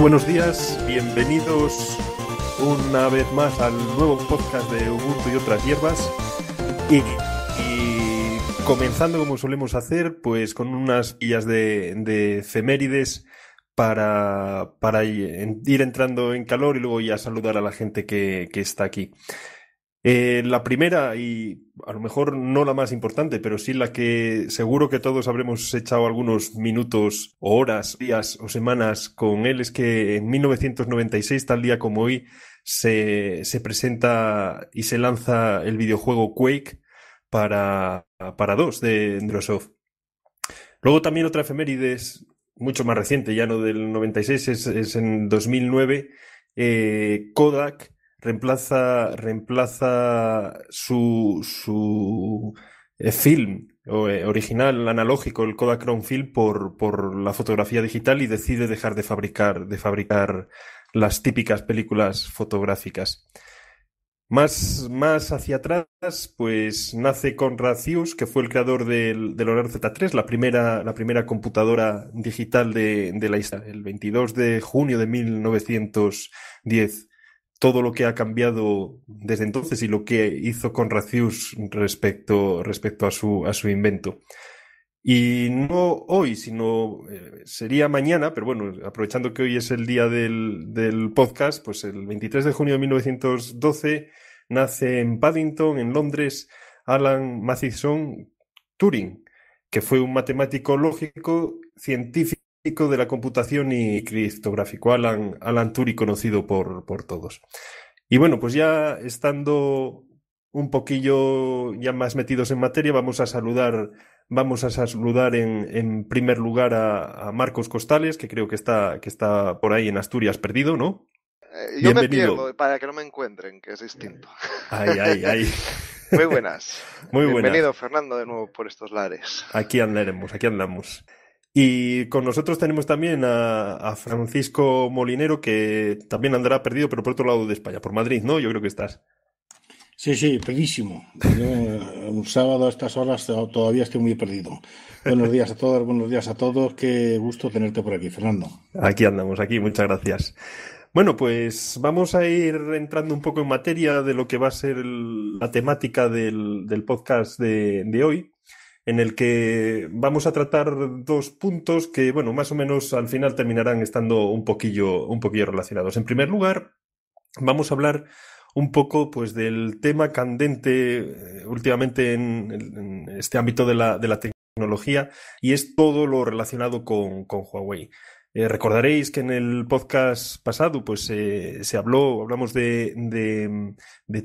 buenos días, bienvenidos una vez más al nuevo podcast de Ubuntu y otras hierbas. Y, comenzando como solemos hacer, pues con unas guías de, efemérides para, ir entrando en calor y luego ya saludar a la gente que está aquí. Eh, la primera, y a lo mejor no la más importante, pero sí la que seguro que todos habremos echado algunos minutos o horas, días o semanas con él, es que en 1996, tal día como hoy, se, presenta y se lanza el videojuego Quake para, para dos de Androsoft. Luego también otra efemérides mucho más reciente, ya no del 96, es, en 2009, eh, Kodak reemplaza, reemplaza su, su eh, film eh, original, analógico, el Kodakron film, por, la fotografía digital y decide dejar de fabricar, de fabricar las típicas películas fotográficas. Más, más hacia atrás, pues nace Conrad que fue el creador del, del Honor Z3, la primera, la primera computadora digital de, de la isla, el 22 de junio de 1910 todo lo que ha cambiado desde entonces y lo que hizo con Racius respecto, respecto a, su, a su invento. Y no hoy, sino eh, sería mañana, pero bueno, aprovechando que hoy es el día del, del, podcast, pues el 23 de junio de 1912 nace en Paddington, en Londres, Alan Mathison Turing, que fue un matemático lógico, científico de la computación y criptográfico, Alan, Alan Turi conocido por, por todos. Y bueno, pues ya estando un poquillo ya más metidos en materia, vamos a saludar, vamos a saludar en, en primer lugar a, Marcos Costales, que creo que está, que está por ahí en Asturias perdido, ¿no? Eh, yo me pierdo eh, para que no me encuentren, que es distinto. Eh, ay, ay, ay. Muy buenas. Muy buenas. Bienvenido, Fernando, de nuevo por estos lares. Aquí andaremos, aquí andamos. Y con nosotros tenemos también a, Francisco Molinero, que también andará perdido, pero por otro lado de España, por Madrid, ¿no? Yo creo que estás. Sí, sí, perdísimo. Eh, un sábado a estas horas todavía estoy muy perdido. Buenos días a todos, buenos días a todos. Qué gusto tenerte por aquí, Fernando. Aquí andamos, aquí, muchas gracias. Bueno, pues vamos a ir entrando un poco en materia de lo que va a ser la temática del, podcast de hoy, en el que vamos a tratar dos puntos que, bueno, más o menos al final terminarán estando un poquillo, un relacionados. En primer lugar, vamos a hablar un poco pues del tema candente eh, últimamente en, este ámbito de la, tecnología y es todo lo relacionado con Huawei. Eh, recordaréis que en el podcast pasado pues eh, se habló, hablamos de,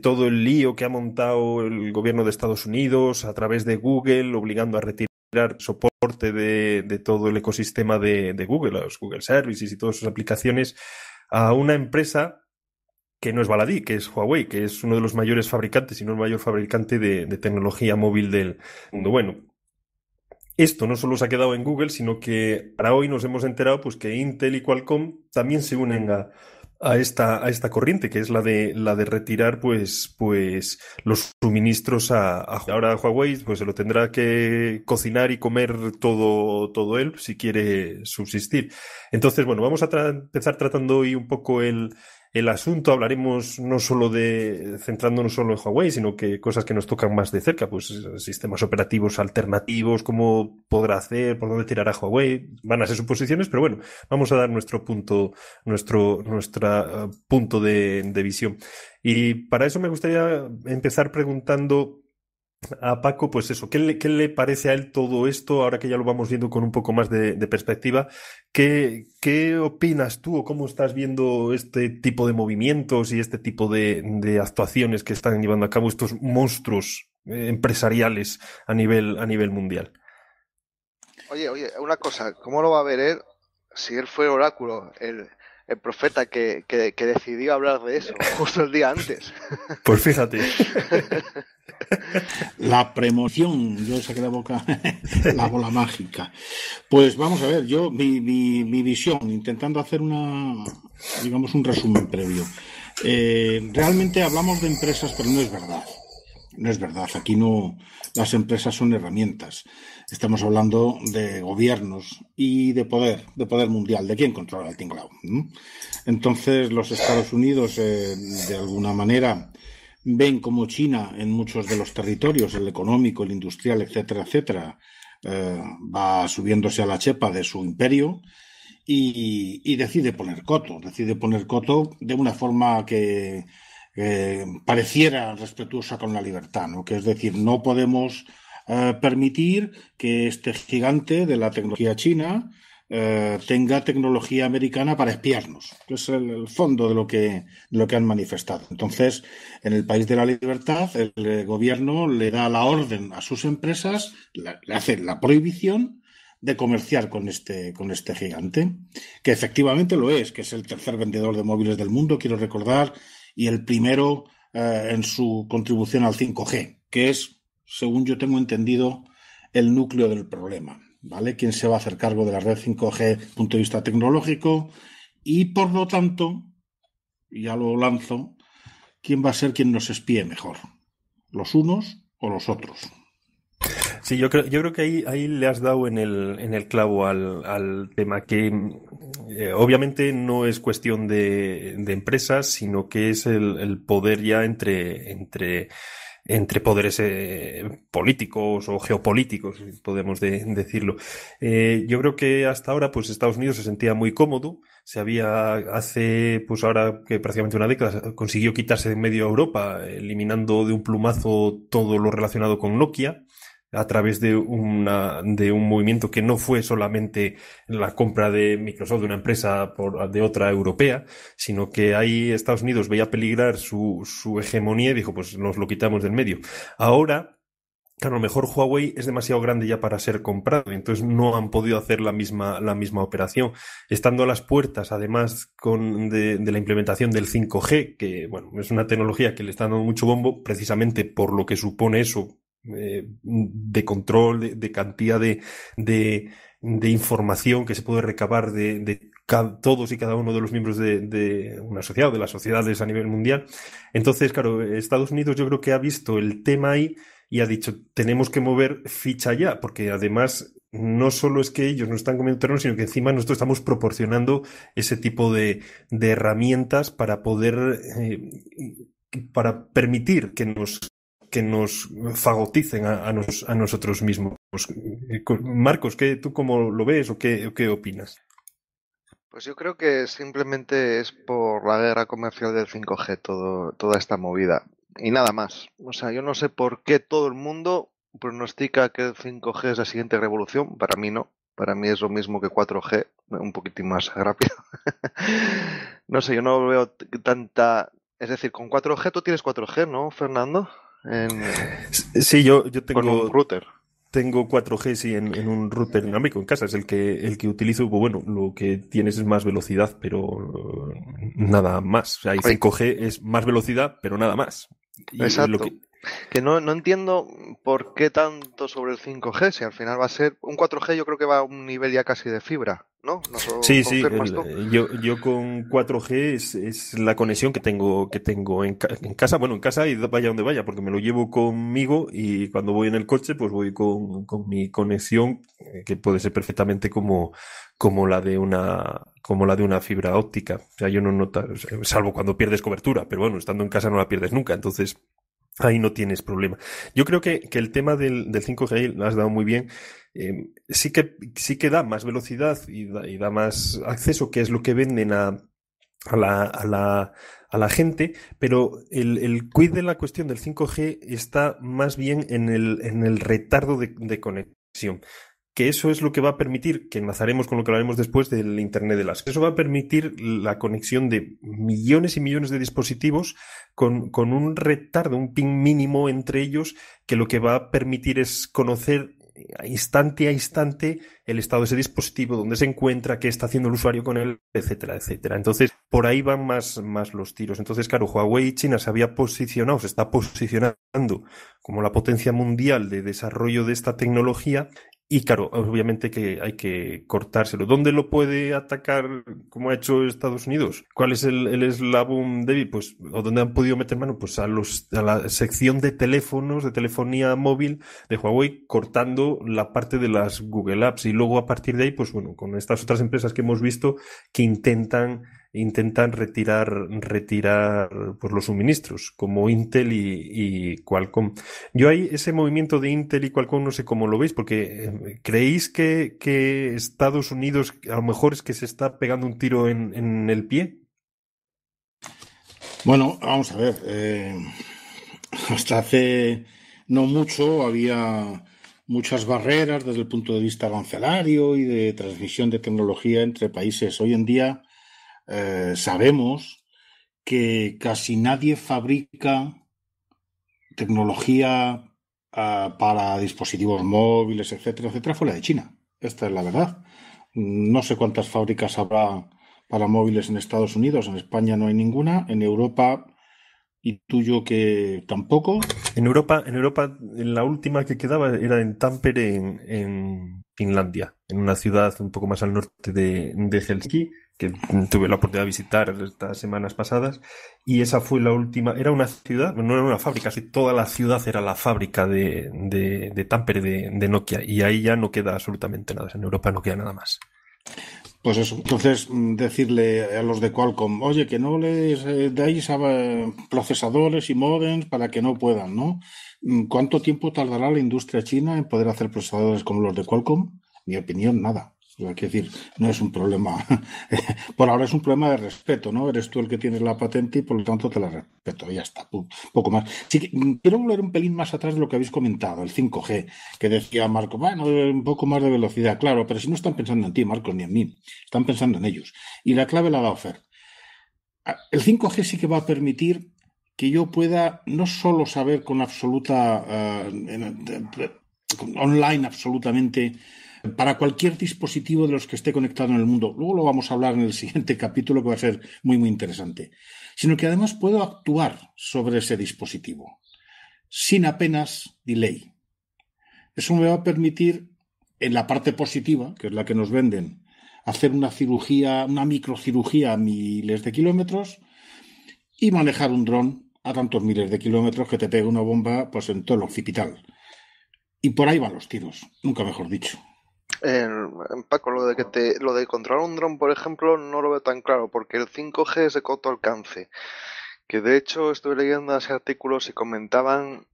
todo el lío que ha montado el gobierno de Estados Unidos a través de Google, obligando a retirar soporte de, todo el ecosistema de, Google, los Google Services y todas sus aplicaciones, a una empresa que no es baladí, que es Huawei, que es uno de los mayores fabricantes, y no el mayor fabricante de, de tecnología móvil del mundo. Bueno, esto no solo se ha quedado en Google, sino que para hoy nos hemos enterado pues, que Intel y Qualcomm también se unen a, esta, a esta corriente, que es la de, la de retirar pues, pues, los suministros a, ahora Huawei, pues se lo tendrá que cocinar y comer todo, todo él si quiere subsistir. Entonces, bueno, vamos a empezar tratando hoy un poco el, el asunto. Hablaremos no solo de, centrándonos solo en Huawei, sino que cosas que nos tocan más de cerca, pues sistemas operativos alternativos, cómo podrá hacer, por dónde tirará Huawei. Van a ser suposiciones, pero bueno, vamos a dar nuestro punto, nuestro, nuestro eh, punto de visión. Y para eso me gustaría empezar preguntando a Paco, pues eso, ¿qué le, parece a él todo esto, ahora que ya lo vamos viendo con un poco más de, perspectiva? ¿qué, opinas tú o cómo estás viendo este tipo de movimientos y este tipo de, actuaciones que están llevando a cabo estos monstruos eh, empresariales a nivel, a nivel mundial? Oye, oye, una cosa, ¿cómo lo va a ver él si él fue oráculo? el profeta que, que, decidió hablar de eso justo el día antes. Pues fíjate. La premoción, yo saqué la boca, la bola mágica. Pues vamos a ver, yo, mi, mi, visión, intentando hacer una, digamos, un resumen previo. Eh, realmente hablamos de empresas, pero no es verdad. No es verdad, aquí no, las empresas son herramientas. Estamos hablando de gobiernos y de poder, de poder mundial, de quién controla el tinglao. ¿Mm? Entonces, los Estados Unidos, eh, de alguna manera, ven como China en muchos de los territorios, el económico, el industrial, etcétera, etcétera, eh, va subiéndose a la chepa de su imperio. y, decide poner coto, decide poner coto de una forma que eh, pareciera respetuosa con la libertad, ¿no? Que es decir, no podemos eh, permitir que este gigante de la tecnología china eh, tenga tecnología americana para espiarnos, que es el, fondo de lo, que, lo que han manifestado. Entonces, en el país de la libertad, el, gobierno le da la orden a sus empresas, le hace la prohibición de comerciar con este, con este gigante, que efectivamente lo es, que es el tercer vendedor de móviles del mundo, quiero recordar, y el primero eh, en su contribución al 5G, que es, según yo tengo entendido, el núcleo del problema. ¿Vale? ¿Quién se va a hacer cargo de la red 5G desde el punto de vista tecnológico? Y por lo tanto, ya lo lanzo, ¿quién va a ser quien nos espíe mejor? ¿Los unos o los otros? Sí, yo creo, yo creo que ahí, ahí le has dado en el, en el clavo al, tema que eh, obviamente no es cuestión de, empresas, sino que es el, poder ya entre, entre entre poderes eh, políticos o geopolíticos, podemos decirlo. Eh, yo creo que hasta ahora, pues Estados Unidos se sentía muy cómodo. Se había hace, pues ahora que prácticamente una década, consiguió quitarse de medio a Europa, eliminando de un plumazo todo lo relacionado con Nokia a través de, una, de un movimiento que no fue solamente la compra de Microsoft de una empresa de otra europea, sino que ahí Estados Unidos veía peligrar su, su hegemonía y dijo, pues nos lo quitamos del medio. Ahora, Claro, a lo mejor Huawei es demasiado grande ya para ser comprado, entonces no han podido hacer la misma, la misma operación. Estando a las puertas, además, con, de, de, la implementación del 5G, que bueno, es una tecnología que le está dando mucho bombo, precisamente por lo que supone eso eh, de control, de, cantidad de, información que se puede recabar de, todos y cada uno de los miembros de, una sociedad, de las sociedades a nivel mundial. Entonces, claro, Estados Unidos yo creo que ha visto el tema ahí y ha dicho, tenemos que mover ficha ya, porque además no solo es que ellos no están comiendo terreno, sino que encima nosotros estamos proporcionando ese tipo de, herramientas para poder, eh, para permitir que nos que nos fagoticen a, nosotros mismos. Eh, Marcos, ¿qué, ¿tú cómo lo ves o qué, opinas? Pues yo creo que simplemente es por la guerra comercial del 5G todo, toda esta movida. Y nada más. O sea, yo no sé por qué todo el mundo pronostica que el 5G es la siguiente revolución. Para mí no. Para mí es lo mismo que 4G, un poquitín más rápido. no sé, yo no veo tanta... Es decir, con 4G tú tienes 4G, ¿no, Fernando? sí, yo, yo tengo. Con router. Tengo 4G sí, en, un router dinámico en casa, es el que, el que utilizo. Bueno, lo que tienes es más velocidad, pero nada más. O sea, 5G es más velocidad, pero nada más. Exacto. Que no, no entiendo por qué tanto sobre el 5G, si al final va a ser un 4G, yo creo que va a un nivel ya casi de fibra, ¿no? sí, sí, eh, yo, yo con 4G es, la conexión que tengo, que tengo en, casa, bueno, en casa y vaya donde vaya, porque me lo llevo conmigo y cuando voy en el coche, pues voy con, con mi conexión, eh, que puede ser perfectamente como, como la de una como la de una fibra óptica. O sea, yo no noto, salvo cuando pierdes cobertura, pero bueno, estando en casa no la pierdes nunca, entonces ahí no tienes problema. Yo creo que, el tema del, del 5G lo has dado muy bien. Em, sí, que, sí que da más velocidad y da, más acceso, que es lo que venden a, a la, gente, pero el, el quid de la cuestión del 5G está más bien en el, en el retardo de, de conexión que eso es lo que va a permitir, que enlazaremos con lo que hablaremos después del Internet de las Cosas, eso va a permitir la conexión de millones y millones de dispositivos con, un retardo, un ping mínimo entre ellos, que lo que va a permitir es conocer instante a instante el estado de ese dispositivo, dónde se encuentra, qué está haciendo el usuario con él, etcétera, etcétera. Entonces, por ahí van más, más los tiros. Entonces, claro, Huawei y China se había posicionado, se está posicionando como la potencia mundial de desarrollo de esta tecnología y claro, obviamente que hay que cortárselo. ¿Dónde lo puede atacar como ha hecho Estados Unidos? ¿Cuál es el, el eslabón débil? Pues, ¿o dónde han podido meter mano? Pues a, los, a la sección de teléfonos, de telefonía móvil de Huawei, cortando la parte de las Google Apps. Y luego a partir de ahí, pues bueno, con estas otras empresas que hemos visto que intentan intentan retirar, retirar pues, los suministros, como Intel y, Qualcomm. Yo ahí ese movimiento de Intel y Qualcomm no sé cómo lo veis, porque eh, ¿creéis que, Estados Unidos a lo mejor es que se está pegando un tiro en, el pie? Bueno, vamos a ver. Eh, hasta hace no mucho había muchas barreras desde el punto de vista arancelario y de transmisión de tecnología entre países. Hoy en día eh, sabemos que casi nadie fabrica tecnología ah, para dispositivos móviles, etcétera, etcétera, fuera de China. Esta es la verdad. No sé cuántas fábricas habrá para móviles en Estados Unidos, en España no hay ninguna, en Europa y tuyo que tampoco. En Europa, en Europa, la última que quedaba era en Tampere, en, Finlandia, en una ciudad un poco más al norte de Helsinki que tuve la oportunidad de visitar estas semanas pasadas, y esa fue la última, era una ciudad, no era una fábrica, si toda la ciudad era la fábrica de, de, de de, Nokia, y ahí ya no queda absolutamente nada, en Europa no queda nada más. Pues eso, entonces mm, decirle a los de Qualcomm, oye, que no les eh, dais a eh, procesadores y modems para que no puedan, ¿no? Mm, ¿Cuánto tiempo tardará la industria china en poder hacer procesadores como los de Qualcomm? Mi opinión, nada que decir, no es un problema. por ahora es un problema de respeto, ¿no? Eres tú el que tienes la patente y por lo tanto te la respeto. Ya está, poco más. Sí mm, quiero volver un pelín más atrás de lo que habéis comentado, el 5G, que decía Marco, bueno, eh, un poco más de velocidad, claro, pero si no están pensando en ti, Marco, ni en mí, están pensando en ellos. Y la clave la da Ofer. Ah, el 5G sí que va a permitir que yo pueda no solo saber con absoluta. Ah, online absolutamente para cualquier dispositivo de los que esté conectado en el mundo. Luego lo vamos a hablar en el siguiente capítulo que va a ser muy, muy interesante. Sino que además puedo actuar sobre ese dispositivo sin apenas delay. Eso me va a permitir, en la parte positiva, que es la que nos venden, hacer una cirugía, una microcirugía a miles de kilómetros y manejar un dron a tantos miles de kilómetros que te pegue una bomba pues en todo el occipital. Y por ahí van los tiros, nunca mejor dicho. Eh, Paco, lo de que lo de controlar un dron, por ejemplo, no lo veo tan claro, porque el 5G es de corto alcance. Que de hecho estuve leyendo ese artículos y comentaban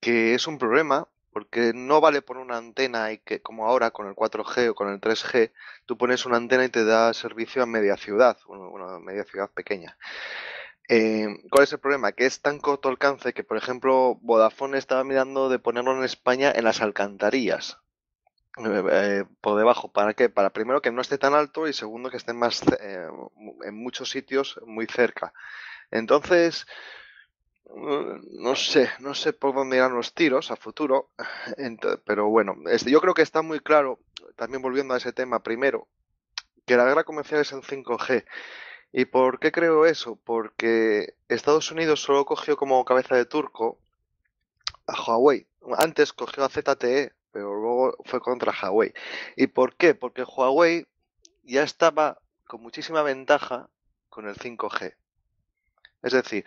que es un problema, porque no vale poner una antena y que como ahora con el 4G o con el 3G, tú pones una antena y te da servicio a media ciudad, una media ciudad pequeña. Eh, ¿Cuál es el problema? Que es tan corto alcance que, por ejemplo, Vodafone estaba mirando de ponerlo en España en las alcantarillas, eh, eh, por debajo. ¿Para que Para primero que no esté tan alto y segundo que esté más eh, en muchos sitios muy cerca. Entonces, mm, no sé, no sé por dónde irán los tiros a futuro, pero bueno, este, yo creo que está muy claro, también volviendo a ese tema primero, que la guerra comercial es en 5G. ¿Y por qué creo eso? Porque Estados Unidos solo cogió como cabeza de turco a Huawei. Antes cogió a ZTE, pero luego fue contra Huawei. ¿Y por qué? Porque Huawei ya estaba con muchísima ventaja con el 5G. Es decir,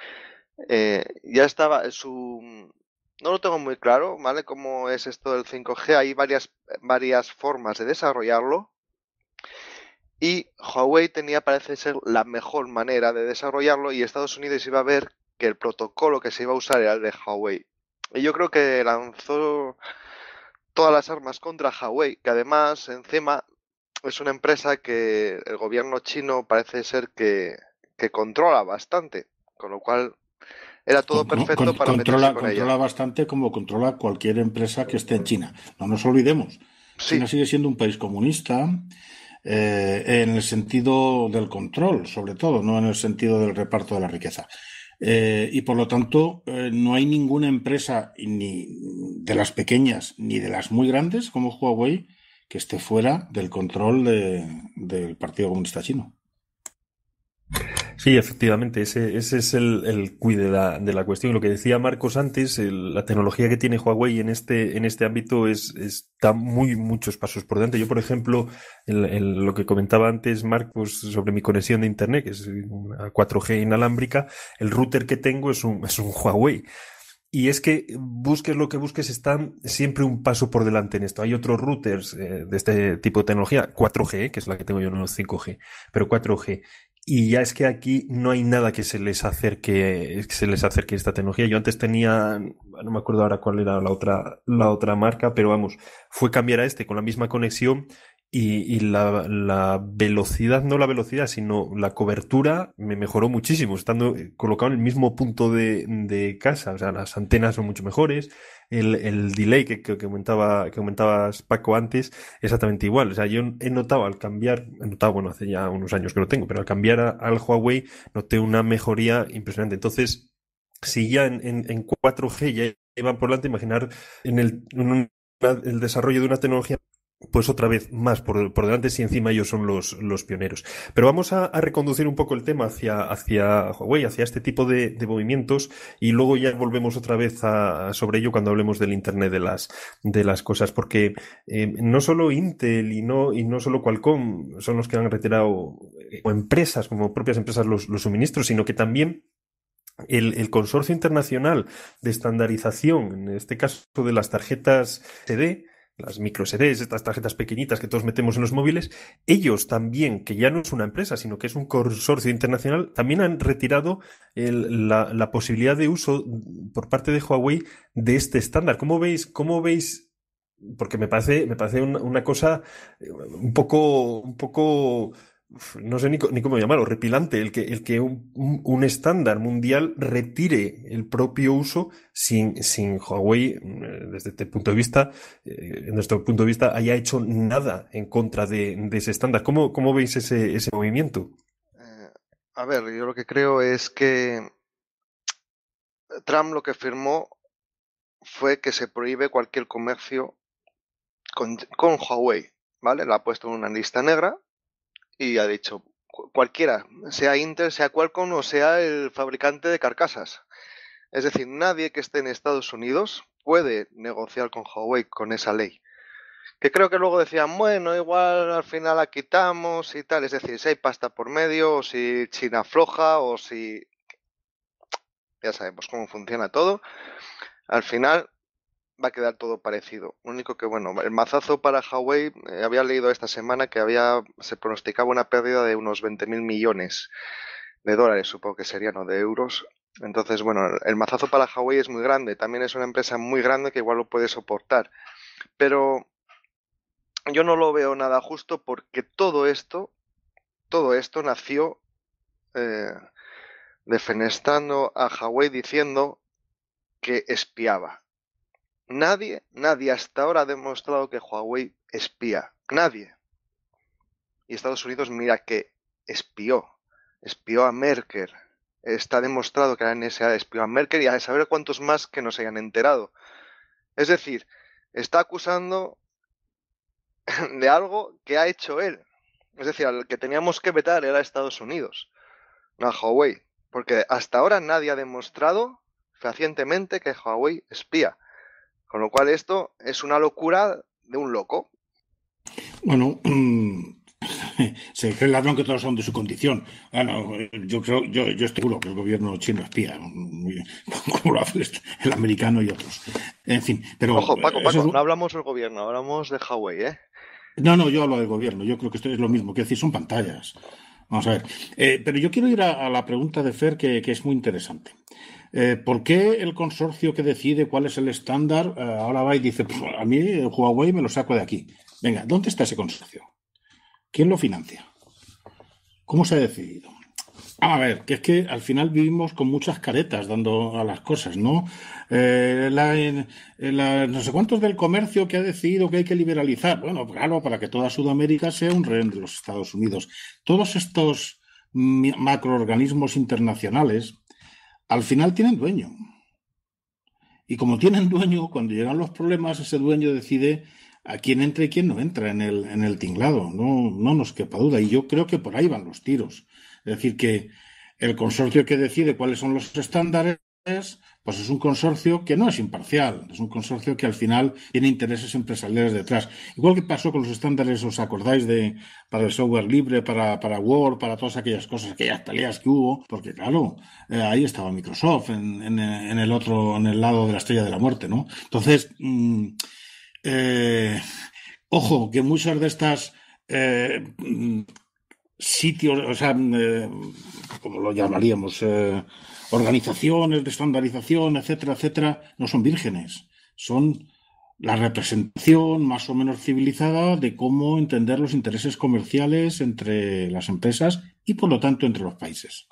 eh, ya estaba su... No lo tengo muy claro, ¿vale? ¿Cómo es esto del 5G? Hay varias, varias formas de desarrollarlo. Y Huawei tenía, parece ser, la mejor manera de desarrollarlo y Estados Unidos iba a ver que el protocolo que se iba a usar era el de Huawei. Y yo creo que lanzó todas las armas contra Huawei, que además encima es una empresa que el gobierno chino parece ser que, controla bastante, con lo cual era todo perfecto para para controla, con controla bastante como controla cualquier empresa que esté en China. No nos olvidemos. China sigue siendo un país comunista eh, en el sentido del control, sobre todo, no en el sentido del reparto de la riqueza. Eh, y por lo tanto, eh, no hay ninguna empresa, ni de las pequeñas, ni de las muy grandes, como Huawei, que esté fuera del control del Partido Comunista Chino. Sí, efectivamente, ese, es el, el cuide de la, cuestión. Lo que decía Marcos antes, la tecnología que tiene Huawei en este, en este ámbito es, está muy, muchos pasos por delante. Yo, por ejemplo, lo que comentaba antes Marcos sobre mi conexión de Internet, que es 4G inalámbrica, el router que tengo es un, es un Huawei. Y es que busques lo que busques, están siempre un paso por delante en esto. Hay otros routers eh, de este tipo de tecnología, 4G, que es la que tengo yo, no 5G, pero 4G, y ya es que aquí no hay nada que se les acerque, se les esta tecnología. Yo antes tenía, no me acuerdo ahora cuál era la otra, la otra marca, pero vamos, fue cambiar a este con la misma conexión y, la, velocidad, no la velocidad, sino la cobertura me mejoró muchísimo, estando eh, colocado en el mismo punto de, casa. O sea, las antenas son mucho mejores, el, delay que, que, aumentaba, que Paco antes, exactamente igual. O sea, yo he notado al cambiar, he notado, bueno, hace ya unos años que lo tengo, pero al cambiar al Huawei noté una mejoría impresionante. Entonces, si ya en, en, 4G ya iban por delante, imaginar en el, en el desarrollo de una tecnología pues otra vez más por, por, delante y encima ellos son los, los pioneros. Pero vamos a, reconducir un poco el tema hacia, hacia Huawei, hacia este tipo de, movimientos y luego ya volvemos otra vez a, sobre ello cuando hablemos del Internet de las, de las cosas, porque eh, no solo Intel y no, y no solo Qualcomm son los que han retirado, eh, o empresas, como propias empresas, los, los suministros, sino que también el, el, consorcio internacional de estandarización, en este caso de las tarjetas CD, las microSDs, estas tarjetas pequeñitas que todos metemos en los móviles, ellos también, que ya no es una empresa, sino que es un consorcio internacional, también han retirado la, posibilidad de uso por parte de Huawei de este estándar. ¿Cómo veis, cómo veis? Porque me parece, me parece una, una cosa eh, un poco, un poco no sé ni, cómo llamarlo, repilante, el que, el que un, estándar mundial retire el propio uso sin, sin Huawei, eh, desde este punto de vista, eh, en nuestro punto de vista, haya hecho nada en contra de, ese estándar. ¿Cómo, cómo veis ese, movimiento? Eh, a ver, yo lo que creo es que Trump lo que firmó fue que se prohíbe cualquier comercio con, con Huawei, ¿vale? La ha puesto en una lista negra y ha dicho cualquiera, sea Intel, sea Qualcomm o sea el fabricante de carcasas. Es decir, nadie que esté en Estados Unidos puede negociar con Huawei con esa ley. Que creo que luego decían, bueno, igual al final la quitamos y tal. Es decir, si hay pasta por medio, o si China floja, o si. Ya sabemos cómo funciona todo. Al final, va a quedar todo parecido. Lo único que, bueno, el mazazo para Huawei, eh, había leído esta semana que había se pronosticaba una pérdida de unos 20.000 millones de dólares, supongo que serían no de euros. Entonces, bueno, el mazazo para Huawei es muy grande. También es una empresa muy grande que igual lo puede soportar. Pero yo no lo veo nada justo porque todo esto, todo esto nació eh, defenestando a Huawei diciendo que espiaba Nadie, nadie hasta ahora ha demostrado que Huawei espía. Nadie. Y Estados Unidos mira que espió. Espió a Merkel. Está demostrado que la NSA espió a Merkel y a saber cuántos más que no se hayan enterado. Es decir, está acusando de algo que ha hecho él. Es decir, al que teníamos que vetar era Estados Unidos, no a Huawei. Porque hasta ahora nadie ha demostrado fehacientemente que Huawei espía. Con lo cual esto es una locura de un loco. Bueno, se cree el ladrón que todos son de su condición. Ah, yo creo, yo, estoy seguro que el gobierno chino espía, como lo hace el americano y otros. En fin, pero. Paco, no hablamos del gobierno, hablamos de Huawei, ¿eh? No, no, yo hablo del gobierno, yo creo que esto es lo mismo, quiero decir, son pantallas. Vamos a ver. Eh, pero yo quiero ir a, la pregunta de Fer, que, que es muy interesante. Eh, ¿Por qué el consorcio que decide cuál es el estándar eh, ahora va y dice, pues, a mí el eh, Huawei me lo saco de aquí? Venga, ¿dónde está ese consorcio? ¿Quién lo financia? ¿Cómo se ha decidido? a ver, que es que al final vivimos con muchas caretas dando a las cosas, ¿no? no sé cuántos del comercio que ha decidido que hay que liberalizar. Bueno, claro, para que toda Sudamérica sea un rehén de los Estados Unidos. Todos estos mm, macroorganismos internacionales al final tienen dueño. Y como tienen dueño, cuando llegan los problemas, ese dueño decide a quién entra y quién no entra en el, en el tinglado. No, no nos quepa duda. Y yo creo que por ahí van los tiros. Es decir, que el consorcio que decide cuáles son los estándares pues es un consorcio que no es imparcial, es un consorcio que al final tiene intereses empresariales detrás. Igual que pasó con los estándares, ¿os acordáis de para el software libre, para, Word, para todas aquellas cosas, aquellas tareas que hubo? Porque claro, eh, ahí estaba Microsoft en, el otro, en el lado de la estrella de la muerte, ¿no? Entonces, mm, eh, ojo, que muchas de estas eh, mm, sitios, o sea, mm, como lo llamaríamos? organizaciones de estandarización, etcétera, etcétera, no son vírgenes, son la representación más o menos civilizada de cómo entender los intereses comerciales entre las empresas y por lo tanto entre los países.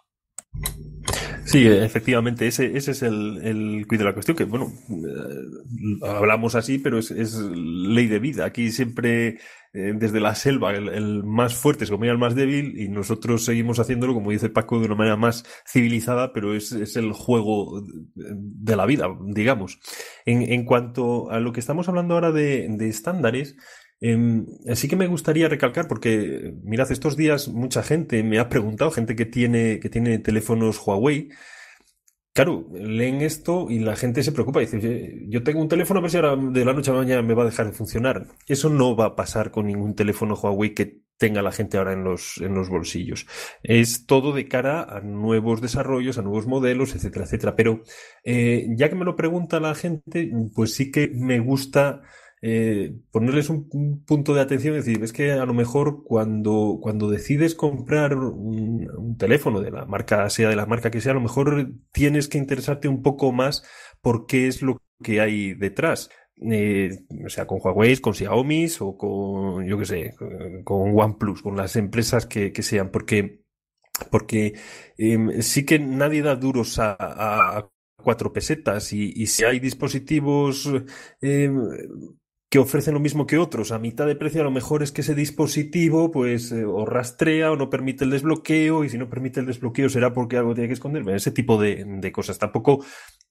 Sí, efectivamente, ese, es el, el de la cuestión, que bueno, eh, hablamos así, pero es, ley de vida. Aquí siempre eh, desde la selva, el, más fuerte se comía el más débil y nosotros seguimos haciéndolo, como dice Paco, de una manera más civilizada, pero es, el juego de la vida, digamos. En, cuanto a lo que estamos hablando ahora de, estándares, así em, que me gustaría recalcar, porque mirad, estos días mucha gente me ha preguntado, gente que tiene, que tiene teléfonos Huawei, Claro, leen esto y la gente se preocupa. y Dice, yo tengo un teléfono, a ver si ahora de la noche a la mañana me va a dejar de funcionar. Eso no va a pasar con ningún teléfono Huawei que tenga la gente ahora en los, bolsillos. Es todo de cara a nuevos desarrollos, a nuevos modelos, etcétera, etcétera. Pero eh, ya que me lo pregunta la gente, pues sí que me gusta eh, ponerles un, punto de atención, es decir, es que a lo mejor cuando, cuando decides comprar un, teléfono de la marca, sea de la marca que sea, a lo mejor tienes que interesarte un poco más por qué es lo que hay detrás. Eh, o sea, con Huawei, con Xiaomi o con, yo qué sé, con, OnePlus, con las empresas que, sean, porque, porque em, sí que nadie da duros a, cuatro pesetas y, si hay dispositivos em, que ofrecen lo mismo que otros, a mitad de precio a lo mejor es que ese dispositivo pues eh, o rastrea o no permite el desbloqueo y si no permite el desbloqueo será porque algo tiene que esconderme. ese tipo de, cosas. Tampoco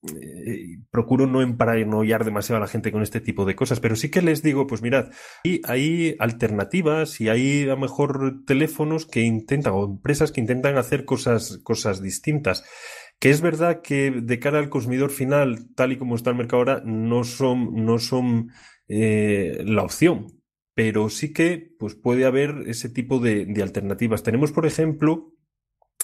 eh, procuro no emparanoiar demasiado a la gente con este tipo de cosas, pero sí que les digo, pues mirad, y hay alternativas y hay a lo mejor teléfonos que intentan o empresas que intentan hacer cosas, cosas distintas. Que es verdad que de cara al consumidor final, tal y como está el mercado ahora, no son, no son eh, la opción, pero sí que pues, puede haber ese tipo de, alternativas. Tenemos, por ejemplo,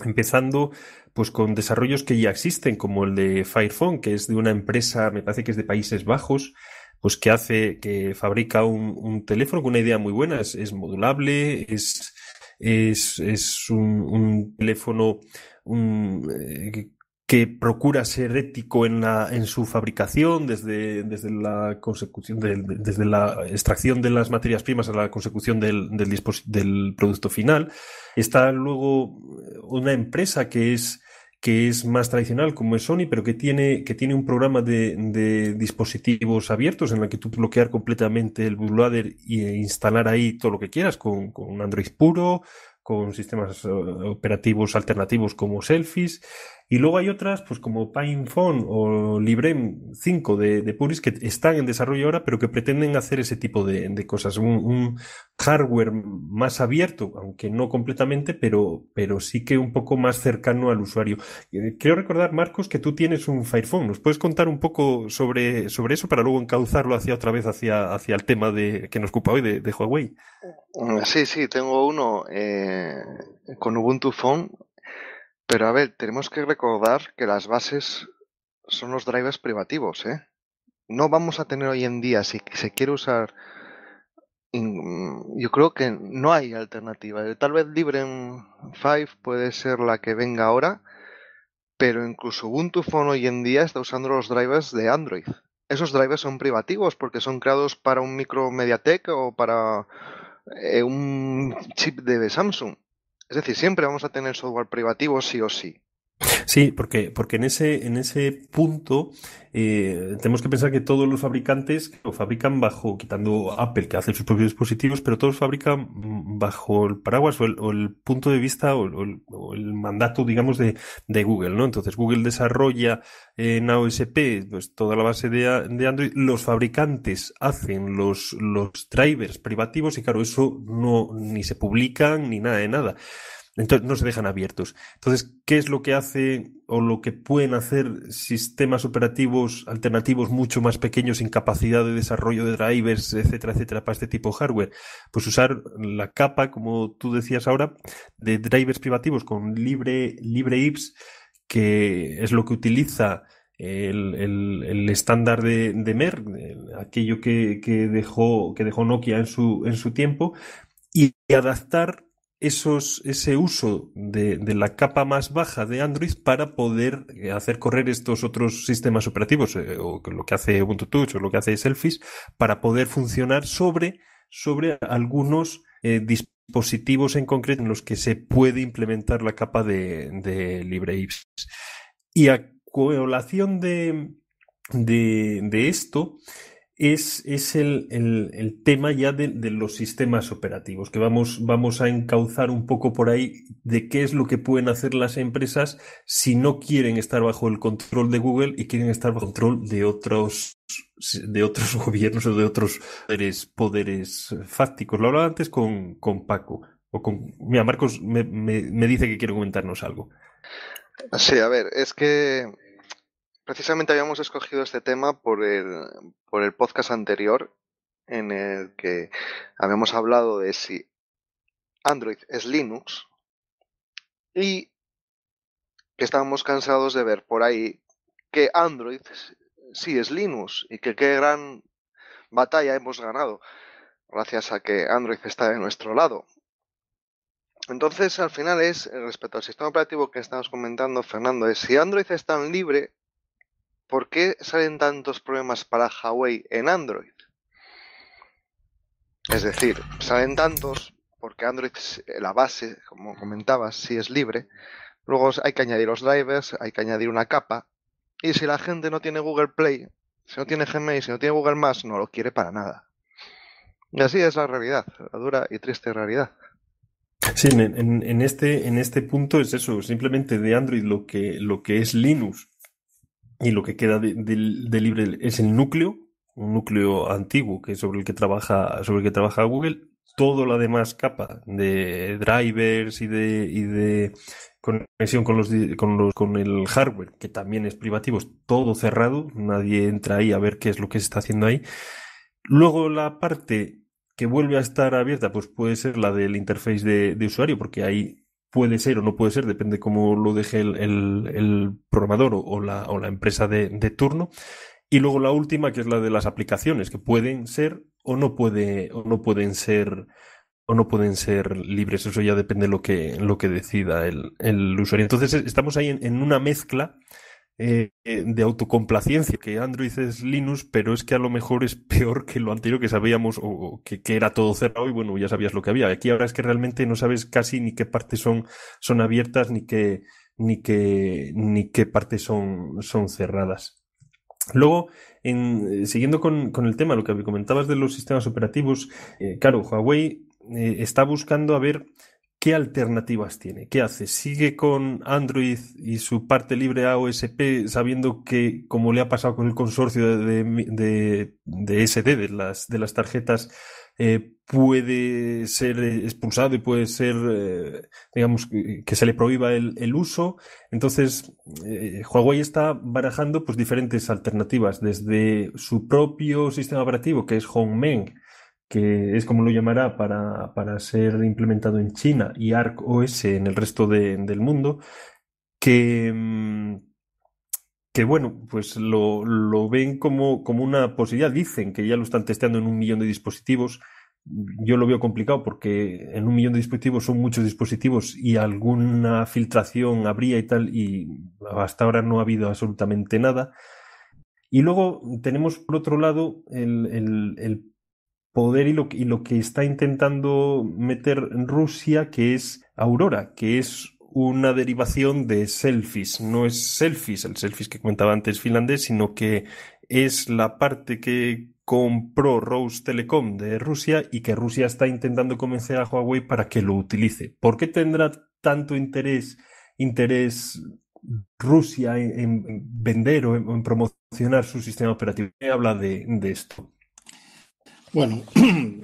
empezando pues con desarrollos que ya existen, como el de Firephone, que es de una empresa, me parece que es de Países Bajos, pues que hace, que fabrica un, teléfono con una idea muy buena, es, modulable, es, es, un, teléfono un, eh, que procura ser ético en, la, su fabricación, desde, la desde la extracción de las materias primas a la consecución del, producto final. Está luego una empresa que es más tradicional como es Sony, pero que tiene, un programa de, dispositivos abiertos en el que tú bloquear completamente el bootloader e instalar ahí todo lo que quieras con, un Android puro, con sistemas eh, operativos alternativos como Selfies. Y luego hay otras, pues como PinePhone o Librem 5 de, de Puris, que están en desarrollo ahora, pero que pretenden hacer ese tipo de, cosas. Un, hardware más abierto, aunque no completamente, pero, pero sí que un poco más cercano al usuario. Quiero eh, recordar, Marcos, que tú tienes un Firephone. ¿Nos puedes contar un poco sobre, sobre eso para luego encauzarlo hacia otra vez hacia, hacia el tema de, que nos ocupa hoy de, Huawei? Sí, sí, tengo uno eh, con Ubuntu Phone pero a ver, tenemos que recordar que las bases son los drivers privativos, ¿eh? No vamos a tener hoy en día, si se quiere usar, mm, yo creo que no hay alternativa. Eh, tal vez Librem 5 puede ser la que venga ahora, pero incluso Ubuntu Phone hoy en día está usando los drivers de Android. Esos drivers son privativos porque son creados para un micro Mediatek o para eh, un chip de Samsung es decir, siempre vamos a tener software privativo sí o sí. Sí, porque, porque en, ese, en ese punto eh, tenemos que pensar que todos los fabricantes lo fabrican bajo, quitando Apple que hace sus propios dispositivos, pero todos fabrican bajo el paraguas o el, punto de vista o el, mandato, digamos, de, de, Google, ¿no? Entonces Google desarrolla en eh, AOSP pues, toda la base de, de Android, los fabricantes hacen los, los drivers privativos y claro, eso no ni se publican ni nada de nada. Entonces, no se dejan abiertos. Entonces, ¿qué es lo que hace o lo que pueden hacer sistemas operativos alternativos mucho más pequeños sin capacidad de desarrollo de drivers, etcétera, etcétera, para este tipo de hardware? Pues usar la capa, como tú decías ahora, de drivers privativos con libre, libre IPS, que es lo que utiliza el, estándar de, de MER, aquello que, dejó, que dejó Nokia en su, en su y adaptar ese uso de, la capa más baja de Android para poder eh, hacer correr estos otros sistemas operativos, eh, o lo que hace Ubuntu Touch o lo que hace Selfish, para poder funcionar sobre, sobre algunos eh, dispositivos en concreto en los que se puede implementar la capa de, de LibreIPS. Y a colación de esto, es, el, tema ya de, los sistemas operativos, que vamos, vamos a encauzar un poco por ahí de qué es lo que pueden hacer las empresas si no quieren estar bajo el control de Google y quieren estar bajo el control de otros de otros gobiernos o de otros poderes, fácticos. Lo hablaba antes con, Paco. O con, mira, Marcos me, me dice que quiere comentarnos algo. Sí, a ver, es que Precisamente habíamos escogido este tema por el, por el podcast anterior en el que habíamos hablado de si Android es Linux y que estábamos cansados de ver por ahí que Android sí es Linux y que qué gran batalla hemos ganado gracias a que Android está de nuestro lado. Entonces, al final es, respecto al sistema operativo que estamos comentando, Fernando, es si Android es tan libre ¿por qué salen tantos problemas para Huawei en Android? Es decir, salen tantos porque Android, es eh, la base, como comentabas, si es libre. Luego hay que añadir los drivers, hay que añadir una capa. Y si la gente no tiene Google Play, si no tiene Gmail, si no tiene Google Maps, no lo quiere para nada. Y así es la realidad, la dura y triste realidad. Sí, en, en, este, en este punto es eso, simplemente de Android lo que, lo que es Linux y lo que queda del libre es el núcleo, un núcleo antiguo que sobre el que trabaja, sobre el que trabaja Google. Toda la demás capa de drivers y de, conexión con los, con los con el hardware, que también es privativo, es todo cerrado, nadie entra ahí a ver qué es lo que se está haciendo ahí. Luego la parte que vuelve a estar abierta, pues puede ser la del interface de, de usuario, porque ahí puede ser o no puede ser, depende cómo lo deje el, el, programador o, la, o, la, empresa de, de, turno. Y luego la última, que es la de las aplicaciones, que pueden ser o no, puede, o no pueden ser o no pueden ser libres. Eso ya depende lo que, lo que decida el, el usuario. Entonces estamos ahí en, en una mezcla eh, eh, de autocomplacencia, que Android es Linux, pero es que a lo mejor es peor que lo anterior que sabíamos o, que, que, era todo cerrado y bueno, ya sabías lo que había. Aquí ahora es que realmente no sabes casi ni qué partes son, son abiertas ni qué, ni qué, ni qué partes son, son cerradas. Luego, eh, siguiendo con, el tema, lo que comentabas de los sistemas operativos, claro, Huawei está buscando a ver ¿qué alternativas tiene? ¿Qué hace? ¿Sigue con Android y su parte libre AOSP sabiendo que, como le ha pasado con el consorcio de, SD, de las, de las tarjetas, eh, puede ser expulsado y puede ser, eh, digamos, que se le prohíba el, uso. Entonces, eh, Huawei está barajando pues, diferentes alternativas, desde su propio sistema operativo, que es Hongmeng, que es como lo llamará para, ser implementado en China y Arc OS en el resto del mundo, que, mm, bueno, pues lo, ven como, como una posibilidad. Dicen que ya lo están testeando en un millón de dispositivos yo lo veo complicado porque en un millón de dispositivos son muchos dispositivos y alguna filtración habría y tal y hasta ahora no ha habido absolutamente nada. Y luego tenemos por otro lado el poder y lo, que está intentando meter Rusia, que es Aurora, que es una derivación de selfies. No es selfies, el selfies que comentaba antes finlandés, sino que es la parte que compró Rose Telecom de Rusia y que Rusia está intentando convencer a Huawei para que lo utilice. ¿Por qué tendrá tanto interés, Rusia en, vender o en, promocionar su sistema operativo? Habla de esto. Bueno,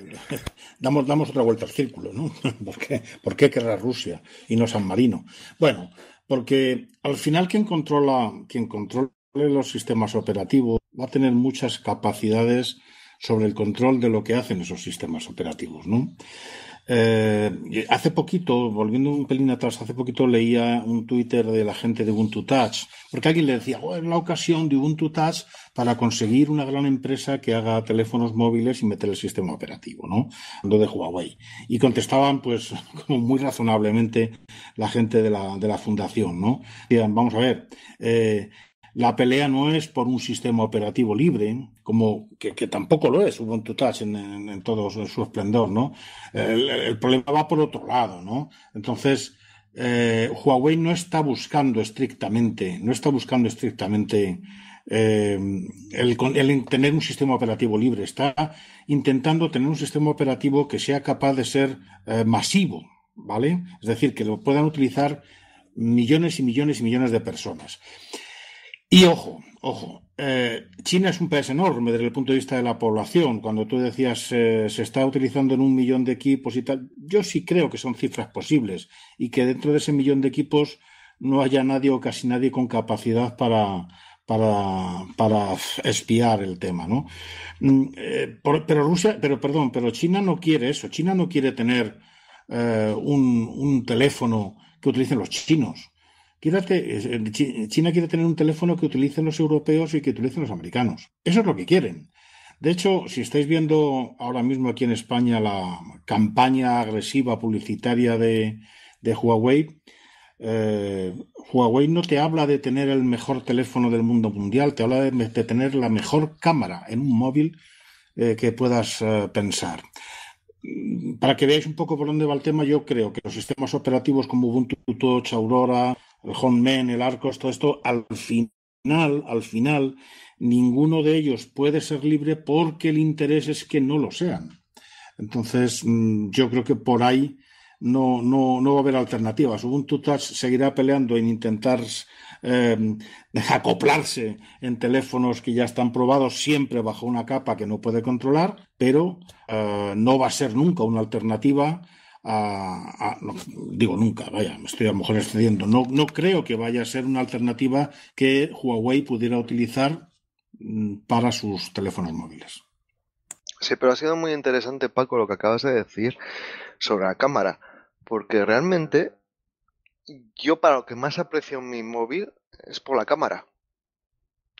damos, damos otra vuelta al círculo, ¿no? ¿Por qué, querrá Rusia y no San Marino? Bueno, porque al final quien controla, quien controle los sistemas operativos va a tener muchas capacidades sobre el control de lo que hacen esos sistemas operativos, ¿no? Eh, hace poquito, volviendo un pelín atrás, hace poquito leía un Twitter de la gente de Ubuntu Touch, porque alguien le decía, oh, es la ocasión de Ubuntu Touch para conseguir una gran empresa que haga teléfonos móviles y meter el sistema operativo, ¿no? Ando de Huawei. Y contestaban, pues, como muy razonablemente la gente de la, fundación, ¿no? Decían, vamos a ver, eh, la pelea no es por un sistema operativo libre, como que, tampoco lo es Ubuntu Touch en, todo su, esplendor, ¿no? El, problema va por otro lado, ¿no? Entonces, eh, Huawei no está buscando estrictamente, no está buscando estrictamente Em, el, tener un sistema operativo libre, está intentando tener un sistema operativo que sea capaz de ser eh, masivo, ¿vale? Es decir, que lo puedan utilizar millones y millones y millones de personas. Y ojo, ojo, eh, China es un país enorme desde el punto de vista de la población. Cuando tú decías eh, se está utilizando en un millón de equipos y tal, yo sí creo que son cifras posibles y que dentro de ese millón de equipos no haya nadie o casi nadie con capacidad para, para, para espiar el tema, mm, eh, pero Rusia, pero perdón, pero China no quiere eso. China no quiere tener eh, un, teléfono que utilicen los chinos. Eh, China quiere tener un teléfono que utilicen los europeos y que utilicen los americanos. Eso es lo que quieren. De hecho, si estáis viendo ahora mismo aquí en España la campaña agresiva publicitaria de, de Huawei, eh, Huawei no te habla de tener el mejor teléfono del mundo mundial, te habla de, tener la mejor cámara en un móvil eh, que puedas eh, pensar. Mm, para que veáis un poco por dónde va el tema, yo creo que los sistemas operativos como Ubuntu, Touch, Aurora, el el Arcos, todo esto, al final, al final, ninguno de ellos puede ser libre porque el interés es que no lo sean. Entonces, mm, yo creo que por ahí no, no, no va a haber alternativas Ubuntu Touch seguirá peleando en intentar eh, acoplarse en teléfonos que ya están probados, siempre bajo una capa que no puede controlar, pero eh, no va a ser nunca una alternativa. digo nunca, vaya, me estoy a lo mejor excediendo. No, no creo que vaya a ser una alternativa que Huawei pudiera utilizar mm, para sus teléfonos móviles. Sí, pero ha sido muy interesante, Paco, lo que acabas de decir, sobre la cámara, porque realmente yo para lo que más aprecio mi móvil es por la cámara.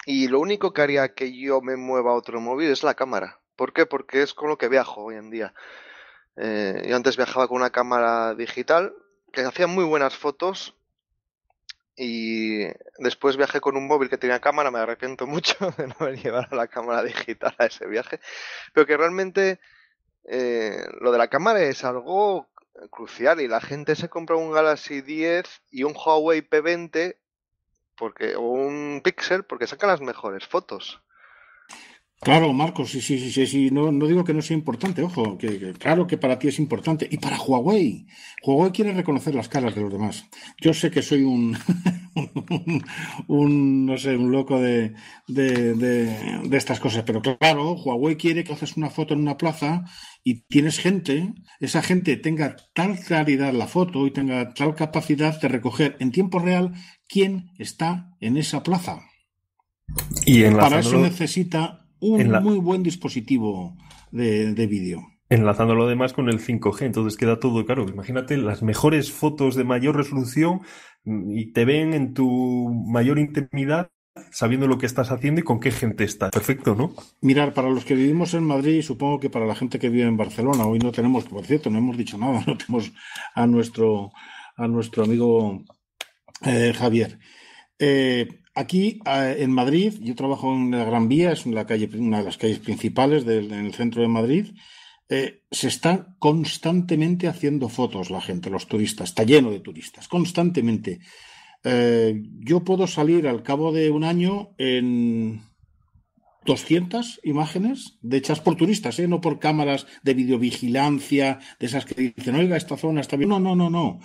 Y lo único que haría que yo me mueva a otro móvil es la cámara. ¿Por qué? Porque es con lo que viajo hoy en día. Eh, yo antes viajaba con una cámara digital que hacía muy buenas fotos y después viajé con un móvil que tenía cámara, me arrepiento mucho de no haber llevado la cámara digital a ese viaje, pero que realmente eh, lo de la cámara es algo crucial y la gente se compra un Galaxy 10 y un Huawei P20 porque, o un Pixel porque sacan las mejores fotos. Claro, Marcos, sí, sí, sí, sí, no, no digo que no sea importante, ojo, que, claro que para ti es importante. Y para Huawei, Huawei quiere reconocer las caras de los demás. Yo sé que soy un, no sé, un loco de, estas cosas, pero claro, Huawei quiere que haces una foto en una plaza y tienes gente, esa gente tenga tal claridad la foto y tenga tal capacidad de recoger en tiempo real quién está en esa plaza. Y para eso necesita un muy buen dispositivo de, de vídeo. Enlazándolo además con el 5G, entonces queda todo claro. Imagínate las mejores fotos de mayor resolución mm, y te ven en tu mayor intimidad sabiendo lo que estás haciendo y con qué gente estás. Perfecto, ¿no? Mirar, para los que vivimos en Madrid y supongo que para la gente que vive en Barcelona, hoy no tenemos, por cierto, no hemos dicho nada, no tenemos a nuestro, a nuestro amigo eh, Javier. Eh, Aquí ah, en Madrid, yo trabajo en la Gran Vía, es una, de las calles principales del, centro de Madrid. Eh, se está constantemente haciendo fotos la gente, los turistas, está lleno de turistas, constantemente. Eh, yo puedo salir al cabo de un año en 200 imágenes de hechas por turistas, ¿eh? no por cámaras de videovigilancia, de esas que dicen, oiga, esta zona está bien. No, no, no, no.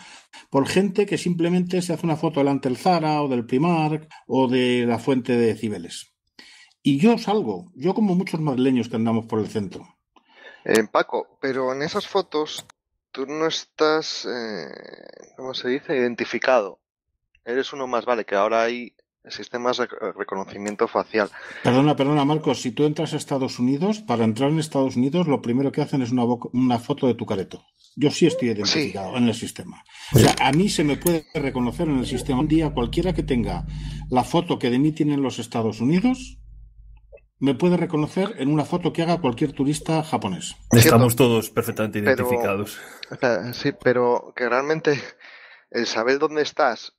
Por gente que simplemente se hace una foto delante del Zara o del Primark o de la fuente de Cibeles. Y yo salgo, yo como muchos madrileños que andamos por el centro. Eh, Paco, pero en esas fotos tú no estás, eh, ¿cómo se dice?, identificado. Eres uno más, vale, que ahora hay sistemas de reconocimiento facial. Perdona, perdona, Marcos, si tú entras a Estados Unidos, para entrar en Estados Unidos lo primero que hacen es una, una foto de tu careto. Yo sí estoy identificado en el sistema. O sea, a mí se me puede reconocer en el sistema. Un día cualquiera que tenga la foto que de mí tienen los Estados Unidos, me puede reconocer en una foto que haga cualquier turista japonés. Estamos todos perfectamente identificados. sí, pero que realmente el saber dónde estás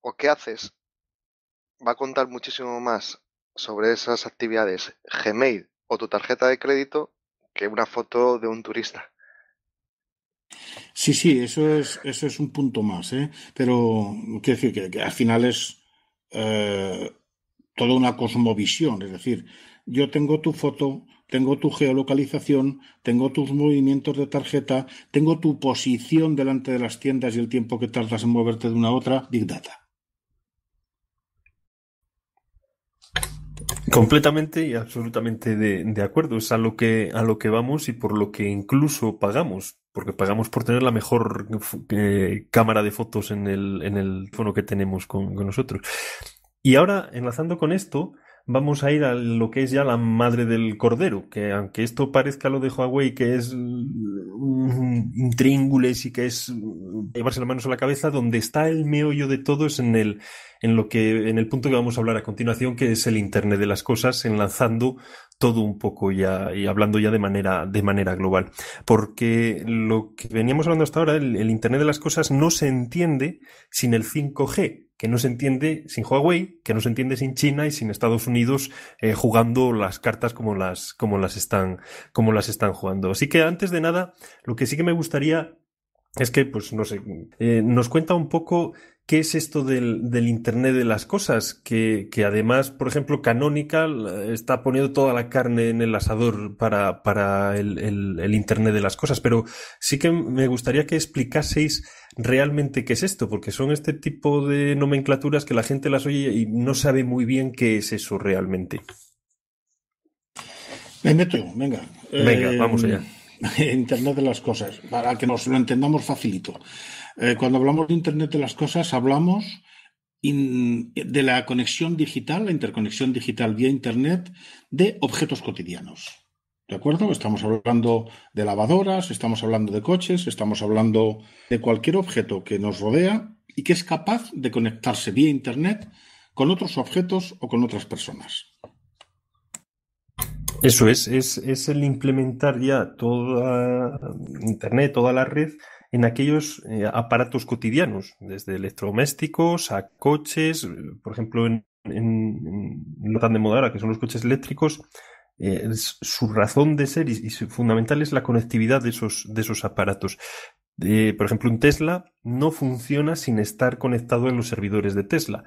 o qué haces va a contar muchísimo más sobre esas actividades Gmail o tu tarjeta de crédito que una foto de un turista. Sí, sí, eso es, eso es un punto más, ¿eh? pero quiero decir que, al final es eh, toda una cosmovisión, es decir, yo tengo tu foto, tengo tu geolocalización, tengo tus movimientos de tarjeta, tengo tu posición delante de las tiendas y el tiempo que tardas en moverte de una a otra, Big Data. Completamente y absolutamente de, acuerdo. Es a lo, que, a lo que vamos y por lo que incluso pagamos. Porque pagamos por tener la mejor eh, cámara de fotos en el, en el fono que tenemos con, nosotros. Y ahora, enlazando con esto, vamos a ir a lo que es ya la madre del cordero. Que aunque esto parezca lo de Huawei, que es un tríngules y que es llevarse las manos a la cabeza, donde está el meollo de todo es en el en lo que, en el punto que vamos a hablar a continuación, que es el Internet de las cosas, enlazando todo un poco ya y hablando ya de manera, de manera global. Porque lo que veníamos hablando hasta ahora, el, Internet de las cosas no se entiende sin el 5G, que no se entiende sin Huawei, que no se entiende sin China y sin Estados Unidos eh, jugando las cartas como las, como las están, como las están jugando. Así que antes de nada, lo que sí que me gustaría es que, pues no sé, eh, nos cuenta un poco ¿Qué es esto del, Internet de las Cosas? Que, además, por ejemplo, Canonical eh, está poniendo toda la carne en el asador para, el, Internet de las Cosas, pero sí que me gustaría que explicaseis realmente qué es esto, porque son este tipo de nomenclaturas que la gente las oye y no sabe muy bien qué es eso realmente. Me venga. Venga, vamos eh, allá. Internet de las cosas, para que nos lo entendamos facilito. Eh, cuando hablamos de Internet de las cosas, hablamos de la conexión digital, la interconexión digital vía Internet de objetos cotidianos. ¿De acuerdo? Estamos hablando de lavadoras, estamos hablando de coches, estamos hablando de cualquier objeto que nos rodea y que es capaz de conectarse vía Internet con otros objetos o con otras personas. Eso es, es, es el implementar ya toda Internet, toda la red en aquellos eh, aparatos cotidianos, desde electrodomésticos a coches, por ejemplo, en, lo tan de moda ahora, que son los coches eléctricos, eh, su razón de ser y, fundamental es la conectividad de esos, de esos aparatos. por ejemplo, un Tesla no funciona sin estar conectado en los servidores de Tesla